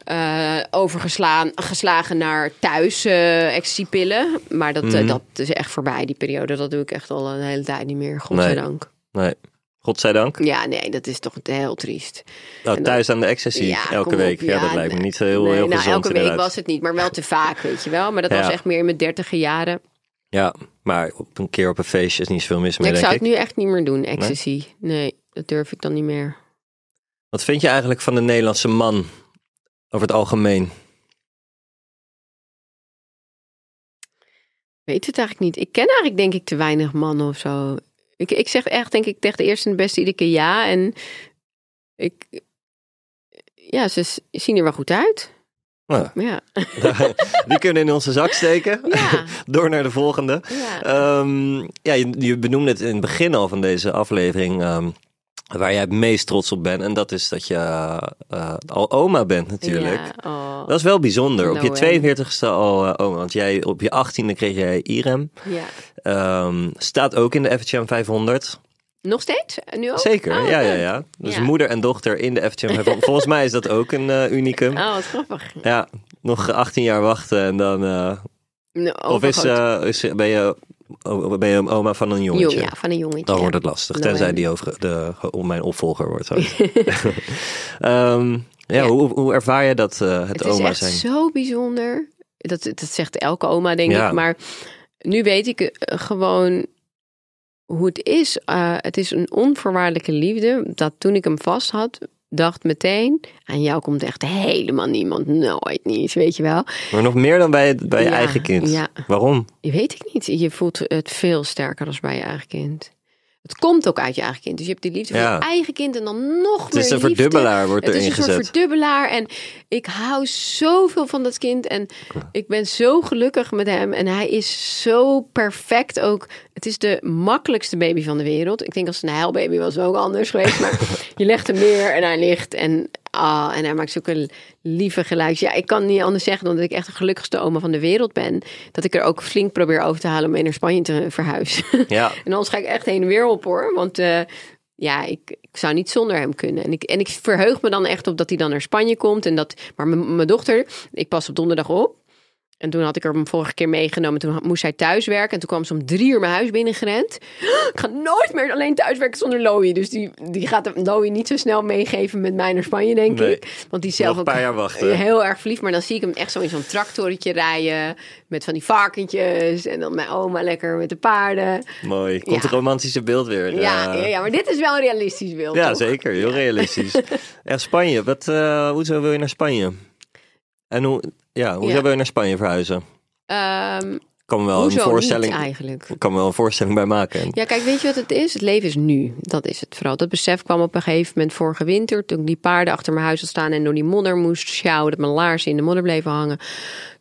S1: eh, overgeslagen geslagen naar thuis uh, Maar dat, eh, mhm. dat is echt voorbij, die periode. Dat doe ik echt al een hele tijd niet meer, godzijdank.
S2: Nee, nee. godzijdank.
S1: Ja, nee, dat is toch heel triest.
S2: Nou, thuis aan de ecstasy elke week. ja, dat lijkt me niet heel, heel nou, gezond, elke week was
S1: het niet, maar wel te vaak, weet je wel. Maar dat was echt meer in mijn dertige jaren.
S2: Ja, maar een keer op een feestje is niet zoveel mis mee, Ik denk zou het
S1: nu echt niet meer doen, ecstasy. Nee? nee, dat durf ik dan niet meer.
S2: Wat vind je eigenlijk van de Nederlandse man over het algemeen.
S1: weet het eigenlijk niet. Ik ken eigenlijk denk ik te weinig mannen of zo. Ik, ik zeg echt denk ik tegen de eerste en de beste iedere keer ja. En ik... Ja, ze zien er wel goed uit. ja.
S2: Die kunnen in onze zak steken. Ja. Door naar de volgende. Ja, ehm, ja je, benoemde het in het begin al van deze aflevering. Um, waar jij het meest trots op bent. En dat is dat je eh, al oma bent natuurlijk. Ja, oh. dat is wel bijzonder. op je 42ste al eh, oma. Want jij, op je 18e kreeg jij IREM. Ja. Ehm, staat ook in de FTM 500. Nog
S1: steeds? Eh, nu ook? Zeker, oh, ja, ja,
S2: ja. Dus moeder en dochter in de FTM. Volgens mij is dat ook een uh, unicum. Oh, wat grappig. Ja, nog 18 jaar wachten en dan...
S1: Nou, of is, uh,
S2: is, ben je Oh, ben je oma van een jongetje? ja, van een jongetje. Dan wordt het lastig, Dan tenzij eh, die over de, mijn opvolger wordt. Ehm, ja. Hoe, ervaar je dat eh, het, oma zijn? Het is
S1: zo bijzonder. Dat, dat zegt elke oma, denk ik. Maar nu weet ik eh, gewoon hoe het is. het is een onvoorwaardelijke liefde. Dat toen ik hem vast had, dacht meteen, aan jou komt echt
S2: helemaal niemand, nooit niet, weet je wel. Maar nog meer dan bij, het, bij je eigen kind? Ja. Waarom?
S1: Weet ik niet. Je voelt het veel sterker dan bij je eigen kind. Het komt ook uit je eigen kind. Dus je hebt die liefde voor je eigen kind en dan nog meer. Het is een
S2: verdubbelaar, wordt er Het is een soort
S1: verdubbelaar. En ik hou zoveel van dat kind. En ik ben zo gelukkig met hem. En hij is zo perfect ook. Het is de makkelijkste baby van de wereld. Ik denk als het een huilbaby was ook anders geweest. Maar je legt hem neer en hij ligt. En Oh, en hij maakt zulke lieve geluidjes. Ja, ik kan niet anders zeggen dan dat ik echt de gelukkigste oma van de wereld ben. Dat ik er ook flink probeer over te halen om in naar Spanje te verhuizen. Ja. en anders ga ik echt heen en weer op hoor. Want eh, ja, ik, ik, zou niet zonder hem kunnen. En ik, en ik verheug me dan echt op dat hij dan naar Spanje komt. En dat, maar mijn dochter, ik pas op donderdag op. En toen had ik hem vorige keer meegenomen. Toen moest hij thuiswerken. En toen kwam ze om drie uur mijn huis binnengerend. Ik ga nooit meer alleen thuiswerken zonder Loi. Dus die, die gaat Loi niet zo snel meegeven met mij naar Spanje, denk ik. Want die zelf zelf ook heel erg verliefd. Maar dan zie ik hem echt zo in zo'n tractoretje rijden. Met van die varkentjes. En dan mijn oma lekker met de paarden.
S2: Mooi. Komt ja. het romantische beeld weer. Eh. Ja, ja,
S1: maar dit is wel een realistisch beeld. Ja,
S2: zeker. Heel realistisch. en Spanje. Wat, eh, hoezo wil je naar Spanje? En hoe, ja, hoe ja. zou je naar Spanje verhuizen?
S1: Ehm,
S2: kan wel een voorstelling, eigenlijk? kan wel een voorstelling bij maken.
S1: Ja, kijk, weet je wat het is? Het leven is nu. Dat is het vooral. Dat besef kwam op een gegeven moment vorige winter. Toen die paarden achter mijn huis had staan en door die modder moest sjouwen. Dat mijn laarzen in de modder bleven hangen.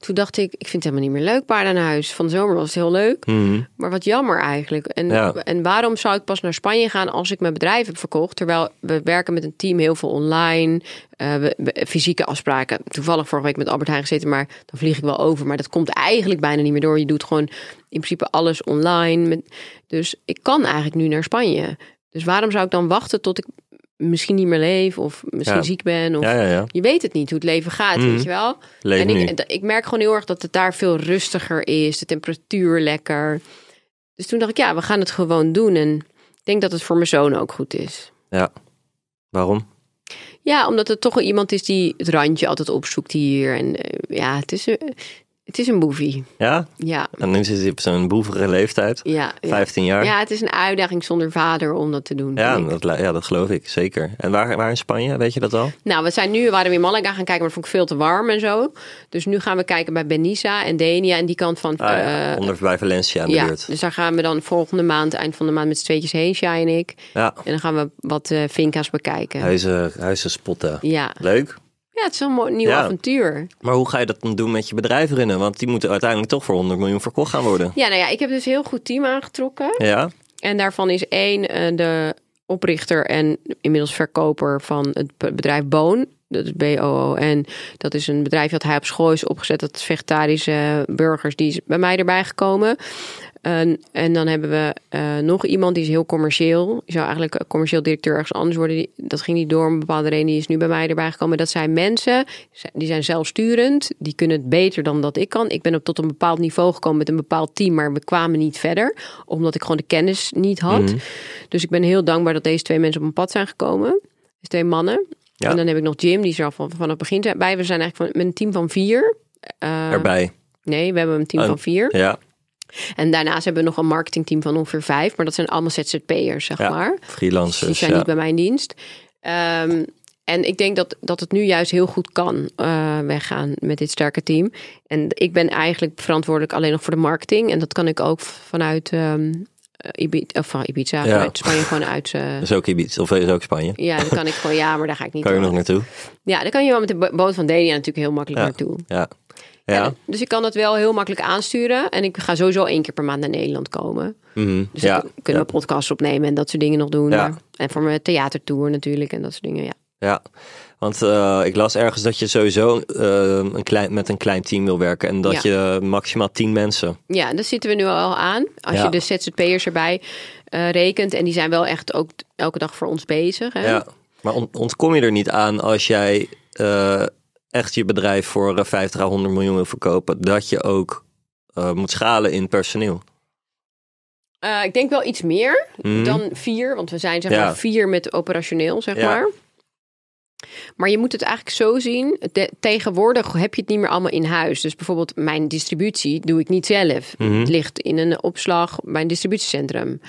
S1: Toen dacht ik, ik vind het helemaal niet meer leuk paardenhuis. naar huis. Van de zomer was het heel leuk, mhm. maar wat jammer eigenlijk. En, en waarom zou ik pas naar Spanje gaan als ik mijn bedrijf heb verkocht? Terwijl we werken met een team heel veel online, eh, we, fysieke afspraken. Toevallig vorige week met Albert Heijn gezeten, maar dan vlieg ik wel over. Maar dat komt eigenlijk bijna niet meer door. Je doet gewoon in principe alles online. Met, dus ik kan eigenlijk nu naar Spanje. Dus waarom zou ik dan wachten tot ik misschien niet meer leef of misschien ziek ben. Of, Je weet het niet hoe het leven gaat, mhm. weet je wel. en ik, ik, merk gewoon heel erg dat het daar veel rustiger is, de temperatuur lekker. Dus toen dacht ik, ja, we gaan het gewoon doen. En ik denk dat het voor mijn zoon ook goed is.
S2: Ja, waarom?
S1: Ja, omdat het toch iemand is die het randje altijd opzoekt hier. En eh, ja, het is, eh, het is een boefie.
S2: Ja? Ja. En nu zit hij op zo'n boevige leeftijd. Ja, 15 jaar. Ja,
S1: het is een uitdaging zonder vader om dat te doen.
S2: Ja, dat, ja dat geloof ik, zeker. En waar, waar in Spanje, weet je dat al?
S1: Nou, we zijn nu, we waren in Malaga gaan kijken, maar vond ik veel te warm en zo. Dus nu gaan we kijken bij Benissa en Denia en die kant van... Ah, eh, onder
S2: bij Valencia aan de ja, buurt. dus
S1: daar gaan we dan volgende maand, eind van de maand met z'n tweetjes heen, Shai en ik. Ja. En dan gaan we wat uh, eh, vinka's bekijken.
S2: Huizen, huizen spotten. Ja. Leuk.
S1: Ja, het is een mooi, nieuw avontuur.
S2: Maar hoe ga je dat dan doen met je bedrijf Want die moeten uiteindelijk toch voor 100 miljoen verkocht gaan worden.
S1: Ja, nou ja, ik heb dus een heel goed team aangetrokken. Ja. En daarvan is één eh, de oprichter en inmiddels verkoper van het bedrijf Boon. Dat is BOO. En dat is een bedrijf dat hij op school is opgezet. Dat vegetarische burgers, die is bij mij erbij gekomen. En, ehm, en dan hebben we eh, nog iemand die is heel commercieel. Die zou eigenlijk commercieel directeur ergens anders worden. dat ging niet door. Een bepaalde reden die is nu bij mij erbij gekomen. Dat zijn mensen, die zijn zelfsturend. Die kunnen het beter dan dat ik kan. Ik ben op tot een bepaald niveau gekomen met een bepaald team. Maar we kwamen niet verder. Omdat ik gewoon de kennis niet had. Mhm. Dus ik ben heel dankbaar dat deze twee mensen op mijn pad zijn gekomen. Deze twee mannen. En dan heb ik nog Jim, die is er al van, vanaf het begin bij. We zijn eigenlijk van, met een team van vier. Uh, Erbij. Nee, we hebben een team van vier. Ja. En daarnaast hebben we nog een marketingteam van ongeveer vijf. Maar dat zijn allemaal ZZP'ers, zeg maar.
S2: Freelancers. die zijn niet bij
S1: mijn dienst. Ehm, en ik denk dat, dat het nu juist heel goed kan eh, weggaan met dit sterke team. En ik ben eigenlijk verantwoordelijk alleen nog voor de marketing. En dat kan ik ook vanuit um, ehm, eh, Ibiza, of Ibiza ja. uit Spanje gewoon uit. Eh, is
S2: ook Ibiza, of is ook Spanje. Ja, dan kan ik
S1: gewoon, ja, maar daar ga ik niet Kan je nog naartoe? Ja, dan kan je wel met de boot van Denia natuurlijk heel makkelijk naartoe.
S2: Ja. Ja.
S1: dus ik kan dat wel heel makkelijk aansturen. En ik ga sowieso één keer per maand naar Nederland komen.
S2: Mm Dus dan kunnen we
S1: podcasts opnemen en dat soort dingen nog doen. en voor mijn theatertour natuurlijk en dat soort dingen, ja.
S2: Ja, want eh, ik las ergens dat je sowieso eh, een klein, met een klein team wil werken en dat je maximaal tien mensen.
S1: Ja, daar zitten we nu al aan. Als je de ZZP'ers erbij eh, rekent en die zijn wel echt ook elke dag voor ons bezig. Hè? Ja,
S2: maar ontkom je er niet aan als jij echt je bedrijf voor 50 eh, à 100 miljoen wil verkopen, dat je ook eh, moet schalen in personeel?
S1: Eh, ik denk wel iets meer mhm. dan vier, want we zijn zeg maar vier met operationeel, zeg ja. maar. Maar je moet het eigenlijk zo zien. tegenwoordig heb je het niet meer allemaal in huis. Dus bijvoorbeeld mijn distributie doe ik niet zelf. Mhm. Het ligt in een opslag bij een distributiecentrum.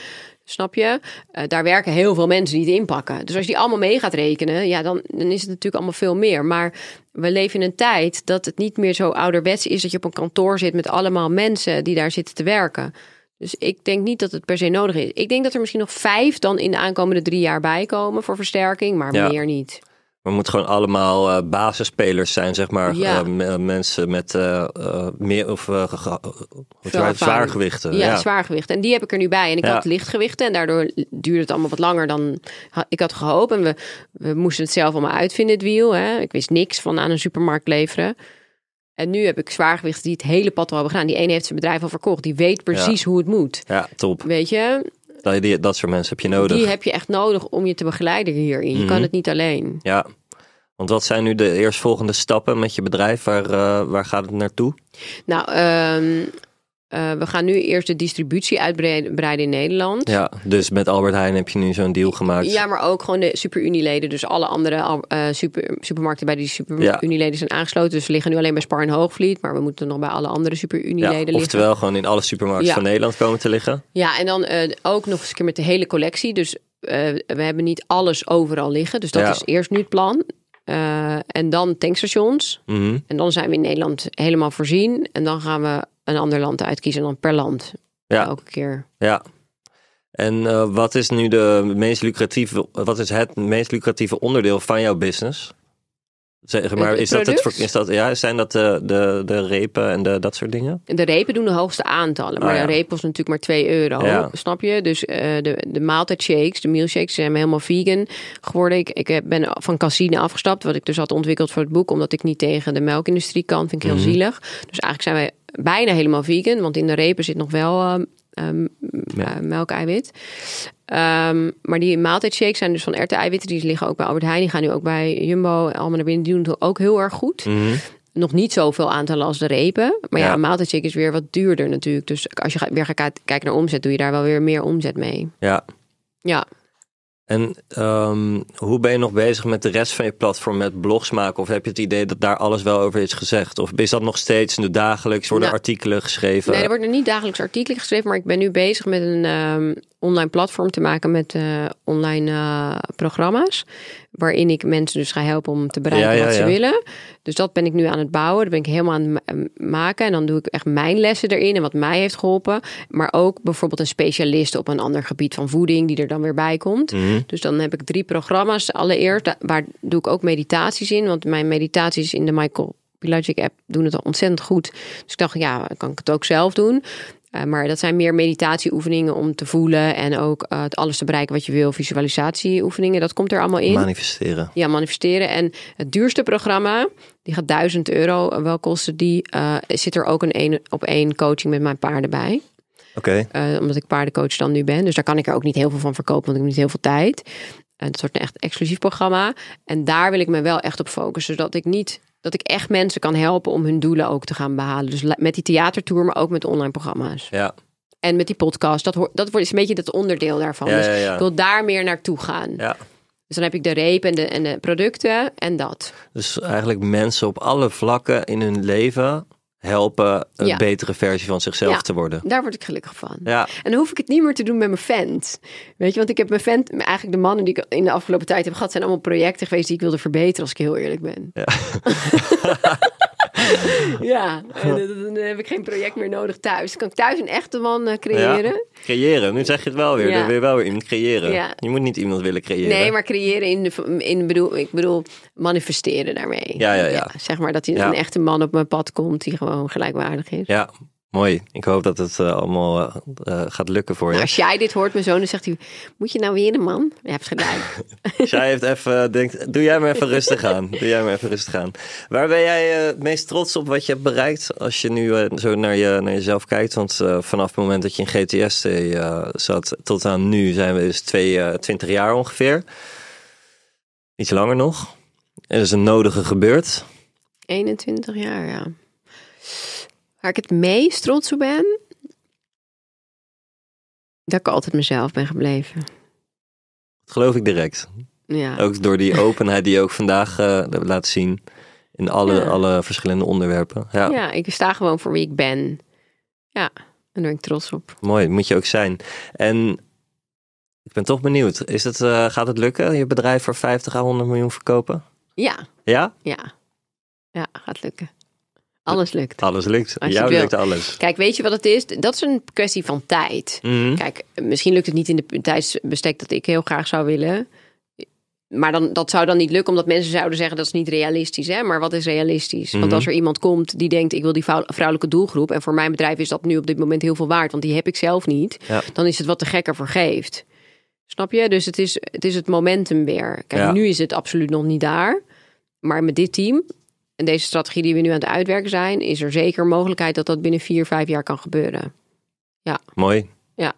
S1: Snap je? Eh, daar werken heel veel mensen die het inpakken. Dus als je die allemaal mee gaat rekenen, ja, dan, dan is het natuurlijk allemaal veel meer. Maar we leven in een tijd dat het niet meer zo ouderwets is dat je op een kantoor zit met allemaal mensen die daar zitten te werken. Dus ik denk niet dat het per se nodig is. Ik denk dat er misschien nog vijf dan in de aankomende drie jaar bijkomen voor versterking, maar meer
S2: niet. We moeten gewoon allemaal uh, basisspelers zijn, zeg maar. Eh, mensen met eh, meer of zwaargewichten. Ja, ja,
S1: zwaargewichten. En die heb ik er nu bij. En ik had lichtgewichten en daardoor duurde het allemaal wat langer dan ik had gehoopt. En we, we moesten het zelf allemaal uitvinden, het wiel. Hè. Ik wist niks van aan een supermarkt leveren. En nu heb ik zwaargewichten die het hele pad al hebben gedaan. Die ene heeft zijn bedrijf al verkocht. Die weet precies hoe het moet. Ja, top. Weet je?
S2: Die, nou, die, dat soort mensen heb je nodig. Die heb
S1: je echt nodig om je te begeleiden hierin. Je kan mhm. het niet alleen.
S2: Ja, want wat zijn nu de eerstvolgende stappen met je bedrijf? Waar, eh, waar gaat het naartoe?
S1: Nou, um, eh, we gaan nu eerst de distributie uitbreiden in Nederland.
S2: Ja, dus met Albert Heijn heb je nu zo'n deal gemaakt. Ja,
S1: maar ook gewoon de superunieleden. Dus alle andere eh, super, supermarkten bij die superunieleden zijn aangesloten. Dus we liggen nu alleen bij Spar en Hoogvliet. Maar we moeten nog bij alle andere superunieleden ja, liggen. Oftewel
S2: gewoon in alle supermarkten van Nederland komen te liggen.
S1: Ja, en dan eh, ook nog eens een keer met de hele collectie. Dus we hebben niet alles overal liggen. Dus dat is eerst nu het plan. Eh, en dan tankstations. Mhm. En dan zijn we in Nederland helemaal voorzien. En dan gaan we een ander land uitkiezen dan per land. Ja. Elke keer.
S2: Ja. En eh, wat is nu de meest lucratieve, wat is het meest lucratieve onderdeel van jouw business? Zeg maar, is dat, het, is dat ja, zijn dat de, eh, de, de repen en de, dat soort dingen?
S1: De repen doen de hoogste aantallen. Maar ah, ja. een reep was natuurlijk maar 2 euro. Ja. Snap je? Dus uh, de, de maaltijdshakes, de shakes, zijn helemaal vegan geworden. Ik, ik ben van cassine afgestapt. Wat ik dus had ontwikkeld voor het boek. Omdat ik niet tegen de melkindustrie kan. Vind ik heel mhm. zielig. Dus eigenlijk zijn wij bijna helemaal vegan. Want in de repen zit nog wel uh, Um, melkeiwit. Ehm, maar die maaltijdshakes zijn dus van erte eiwitten Die liggen ook bij Albert Heijn. Die gaan nu ook bij Jumbo. Allemaal naar binnen. Die doen het ook heel erg goed. Mhm. Nog niet zoveel aantallen als de repen. Maar ja, ja een maaltijdshake is weer wat duurder natuurlijk. Dus als je weer gaat kijken naar omzet, doe je daar wel weer meer omzet mee. Ja. Ja.
S2: En ehm, hoe ben je nog bezig met de rest van je platform, met blogs maken? Of heb je het idee dat daar alles wel over is gezegd? Of is dat nog steeds de dagelijks, worden nou, artikelen geschreven? Nee, er
S1: worden niet dagelijks artikelen geschreven, maar ik ben nu bezig met een, ehm, online platform te maken met eh, online eh, programma's. Waarin ik mensen dus ga helpen om te bereiken wat ze willen. Dus dat ben ik nu aan het bouwen. Dat ben ik helemaal aan het maken. En dan doe ik echt mijn lessen erin en wat mij heeft geholpen. Maar ook bijvoorbeeld een specialist op een ander gebied van voeding die er dan weer bij komt. Mhm. Dus dan heb ik drie programma's allereerst. Waar doe ik ook meditaties in. Want mijn meditaties in de Michael Logic app doen het al ontzettend goed. Dus ik dacht, ja, kan ik het ook zelf doen. Eh, maar dat zijn meer meditatieoefeningen om te voelen en ook eh, alles te bereiken wat je wil. Visualisatieoefeningen, dat komt er allemaal in.
S2: Manifesteren.
S1: Ja, manifesteren. En het duurste programma, die gaat 1000 euro eh, wel kosten, die zit er ook een één op één coaching met mijn paarden bij. Oké. omdat ik paardencoach dan nu ben. Dus daar kan ik er ook niet heel veel van verkopen, want ik heb niet heel veel tijd. Een soort een echt exclusief programma. En daar wil ik me wel echt op focussen. Zodat ik niet dat ik echt mensen kan helpen om hun doelen ook te gaan behalen. Dus met die theatertour, maar ook met online programma's. Ja. En met die podcast. Dat, dat wordt is een beetje dat onderdeel daarvan. dus ik wil daar meer naartoe gaan. Ja. Dus dan heb ik de reep en de, en de producten en dat.
S2: Dus eigenlijk mensen op alle vlakken in hun leven helpen een betere versie van zichzelf te worden.
S1: Daar word ik gelukkig van. En dan hoef ik het niet meer te doen met mijn vent. Weet je, want ik heb mijn vent, eigenlijk de mannen die ik in de afgelopen tijd heb gehad, zijn allemaal projecten geweest die ik wilde verbeteren, als ik heel eerlijk ben. Ja. ja, eh, dan, heb ik geen project meer nodig thuis. kan ik thuis een echte man eh, creëren.
S2: creëren, nu zeg je het wel weer. Ja. Dan wil je wel weer iemand creëren. Je moet niet iemand willen creëren. Nee, maar
S1: creëren in de, in bedoel, ik bedoel, manifesteren daarmee. Ja, ja, ja. zeg maar dat hij een echte man op mijn pad komt die gewoon gelijkwaardig is.
S2: Ja, Mooi. Ik hoop dat het eh, allemaal eh, eh, gaat lukken voor je. Nou, als
S1: jij dit hoort, mijn zoon, dan zegt hij: Moet je nou weer een man? Je hebt gedaan.
S2: jij heeft even, denkt, doe jij maar even rustig aan. Doe jij maar even rustig aan. Waar ben jij het meest trots op wat je hebt bereikt als je nu zo naar, je, naar jezelf kijkt? Want vanaf het moment dat je in GTS zat tot aan nu zijn we dus 22 jaar ongeveer. Iets langer nog. Er is een nodige gebeurd.
S1: 21 jaar, ja. Waar ik het meest trots op ben, dat ik altijd mezelf ben gebleven.
S2: Dat geloof ik direct. Ja. Ook door die openheid die je ook vandaag eh, laat zien. In alle, alle verschillende onderwerpen. Ja. ja,
S1: ik sta gewoon voor wie ik ben. Ja, en daar ben ik trots
S2: op. Mooi, moet je ook zijn. En ik ben toch benieuwd. Is het, eh, gaat het lukken? Je bedrijf voor 50 à 100 miljoen verkopen? Ja. Ja?
S1: Ja. Ja, gaat lukken. Alles lukt.
S2: Alles lukt. Als Jou lukt alles.
S1: Kijk, weet je wat het is? Dat is een kwestie van tijd. Mhm. Kijk, misschien lukt het niet in de tijdsbestek dat ik heel graag zou willen. Maar dan, dat zou dan niet lukken, omdat mensen zouden zeggen dat is niet realistisch. Hè? Maar wat is realistisch? Want mhm. als er iemand komt die denkt: ik wil die vrouwelijke doelgroep. en voor mijn bedrijf is dat nu op dit moment heel veel waard, want die heb ik zelf niet. dan is het wat de gekker voor geeft. Snap je? Dus het is het, is het momentum weer. Kijk, nu is het absoluut nog niet daar. Maar met dit team en deze strategie die we nu aan het uitwerken zijn, is er zeker mogelijkheid dat dat binnen vier, vijf jaar kan gebeuren. Ja.
S2: Mooi. Ja.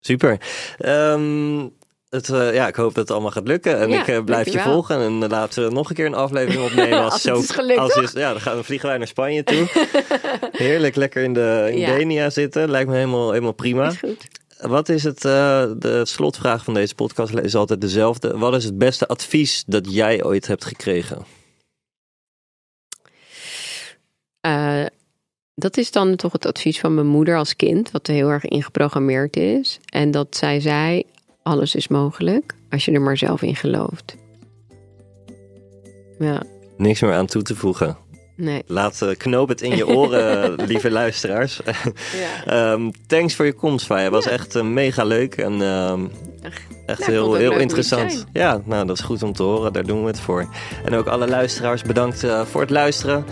S2: Super. Ehm, het, eh, ja, ik hoop dat het allemaal gaat lukken. En ik eh, blijf je volgen. En eh, laten we nog een keer een aflevering opnemen. Als, zo, is als is, Ja, dan gaan, we vliegen wij naar Spanje toe. Heerlijk lekker in de in Denia zitten. Lijkt me helemaal, helemaal prima. Is goed. Wat is het, de slotvraag van deze podcast is altijd dezelfde. Wat is het beste advies dat jij ooit hebt gekregen?
S1: Eh, dat is dan toch het advies van mijn moeder als kind, wat heel erg ingeprogrammeerd is. En dat zij zei: alles is mogelijk als je er maar zelf in gelooft.
S2: Ja. Niks meer aan toe te voegen. Nee. Laat eh, knoop het in je oren, lieve luisteraars. ja. Ehm, thanks voor je komst, Faya. Het was echt eh, mega leuk en ehm, echt heel, heel interessant. Ja, nou, dat is goed om te horen. Daar doen we het voor. En ook alle luisteraars bedankt voor het luisteren.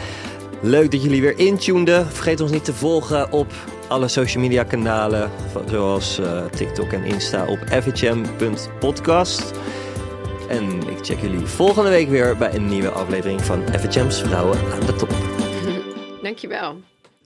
S2: Leuk dat jullie weer intunen. Vergeet ons niet te volgen op alle social media kanalen, zoals eh, TikTok en Insta op fhm.podcast. En ik check jullie volgende week weer bij een nieuwe aflevering van FHM's Vrouwen aan de Top.
S1: Dankjewel.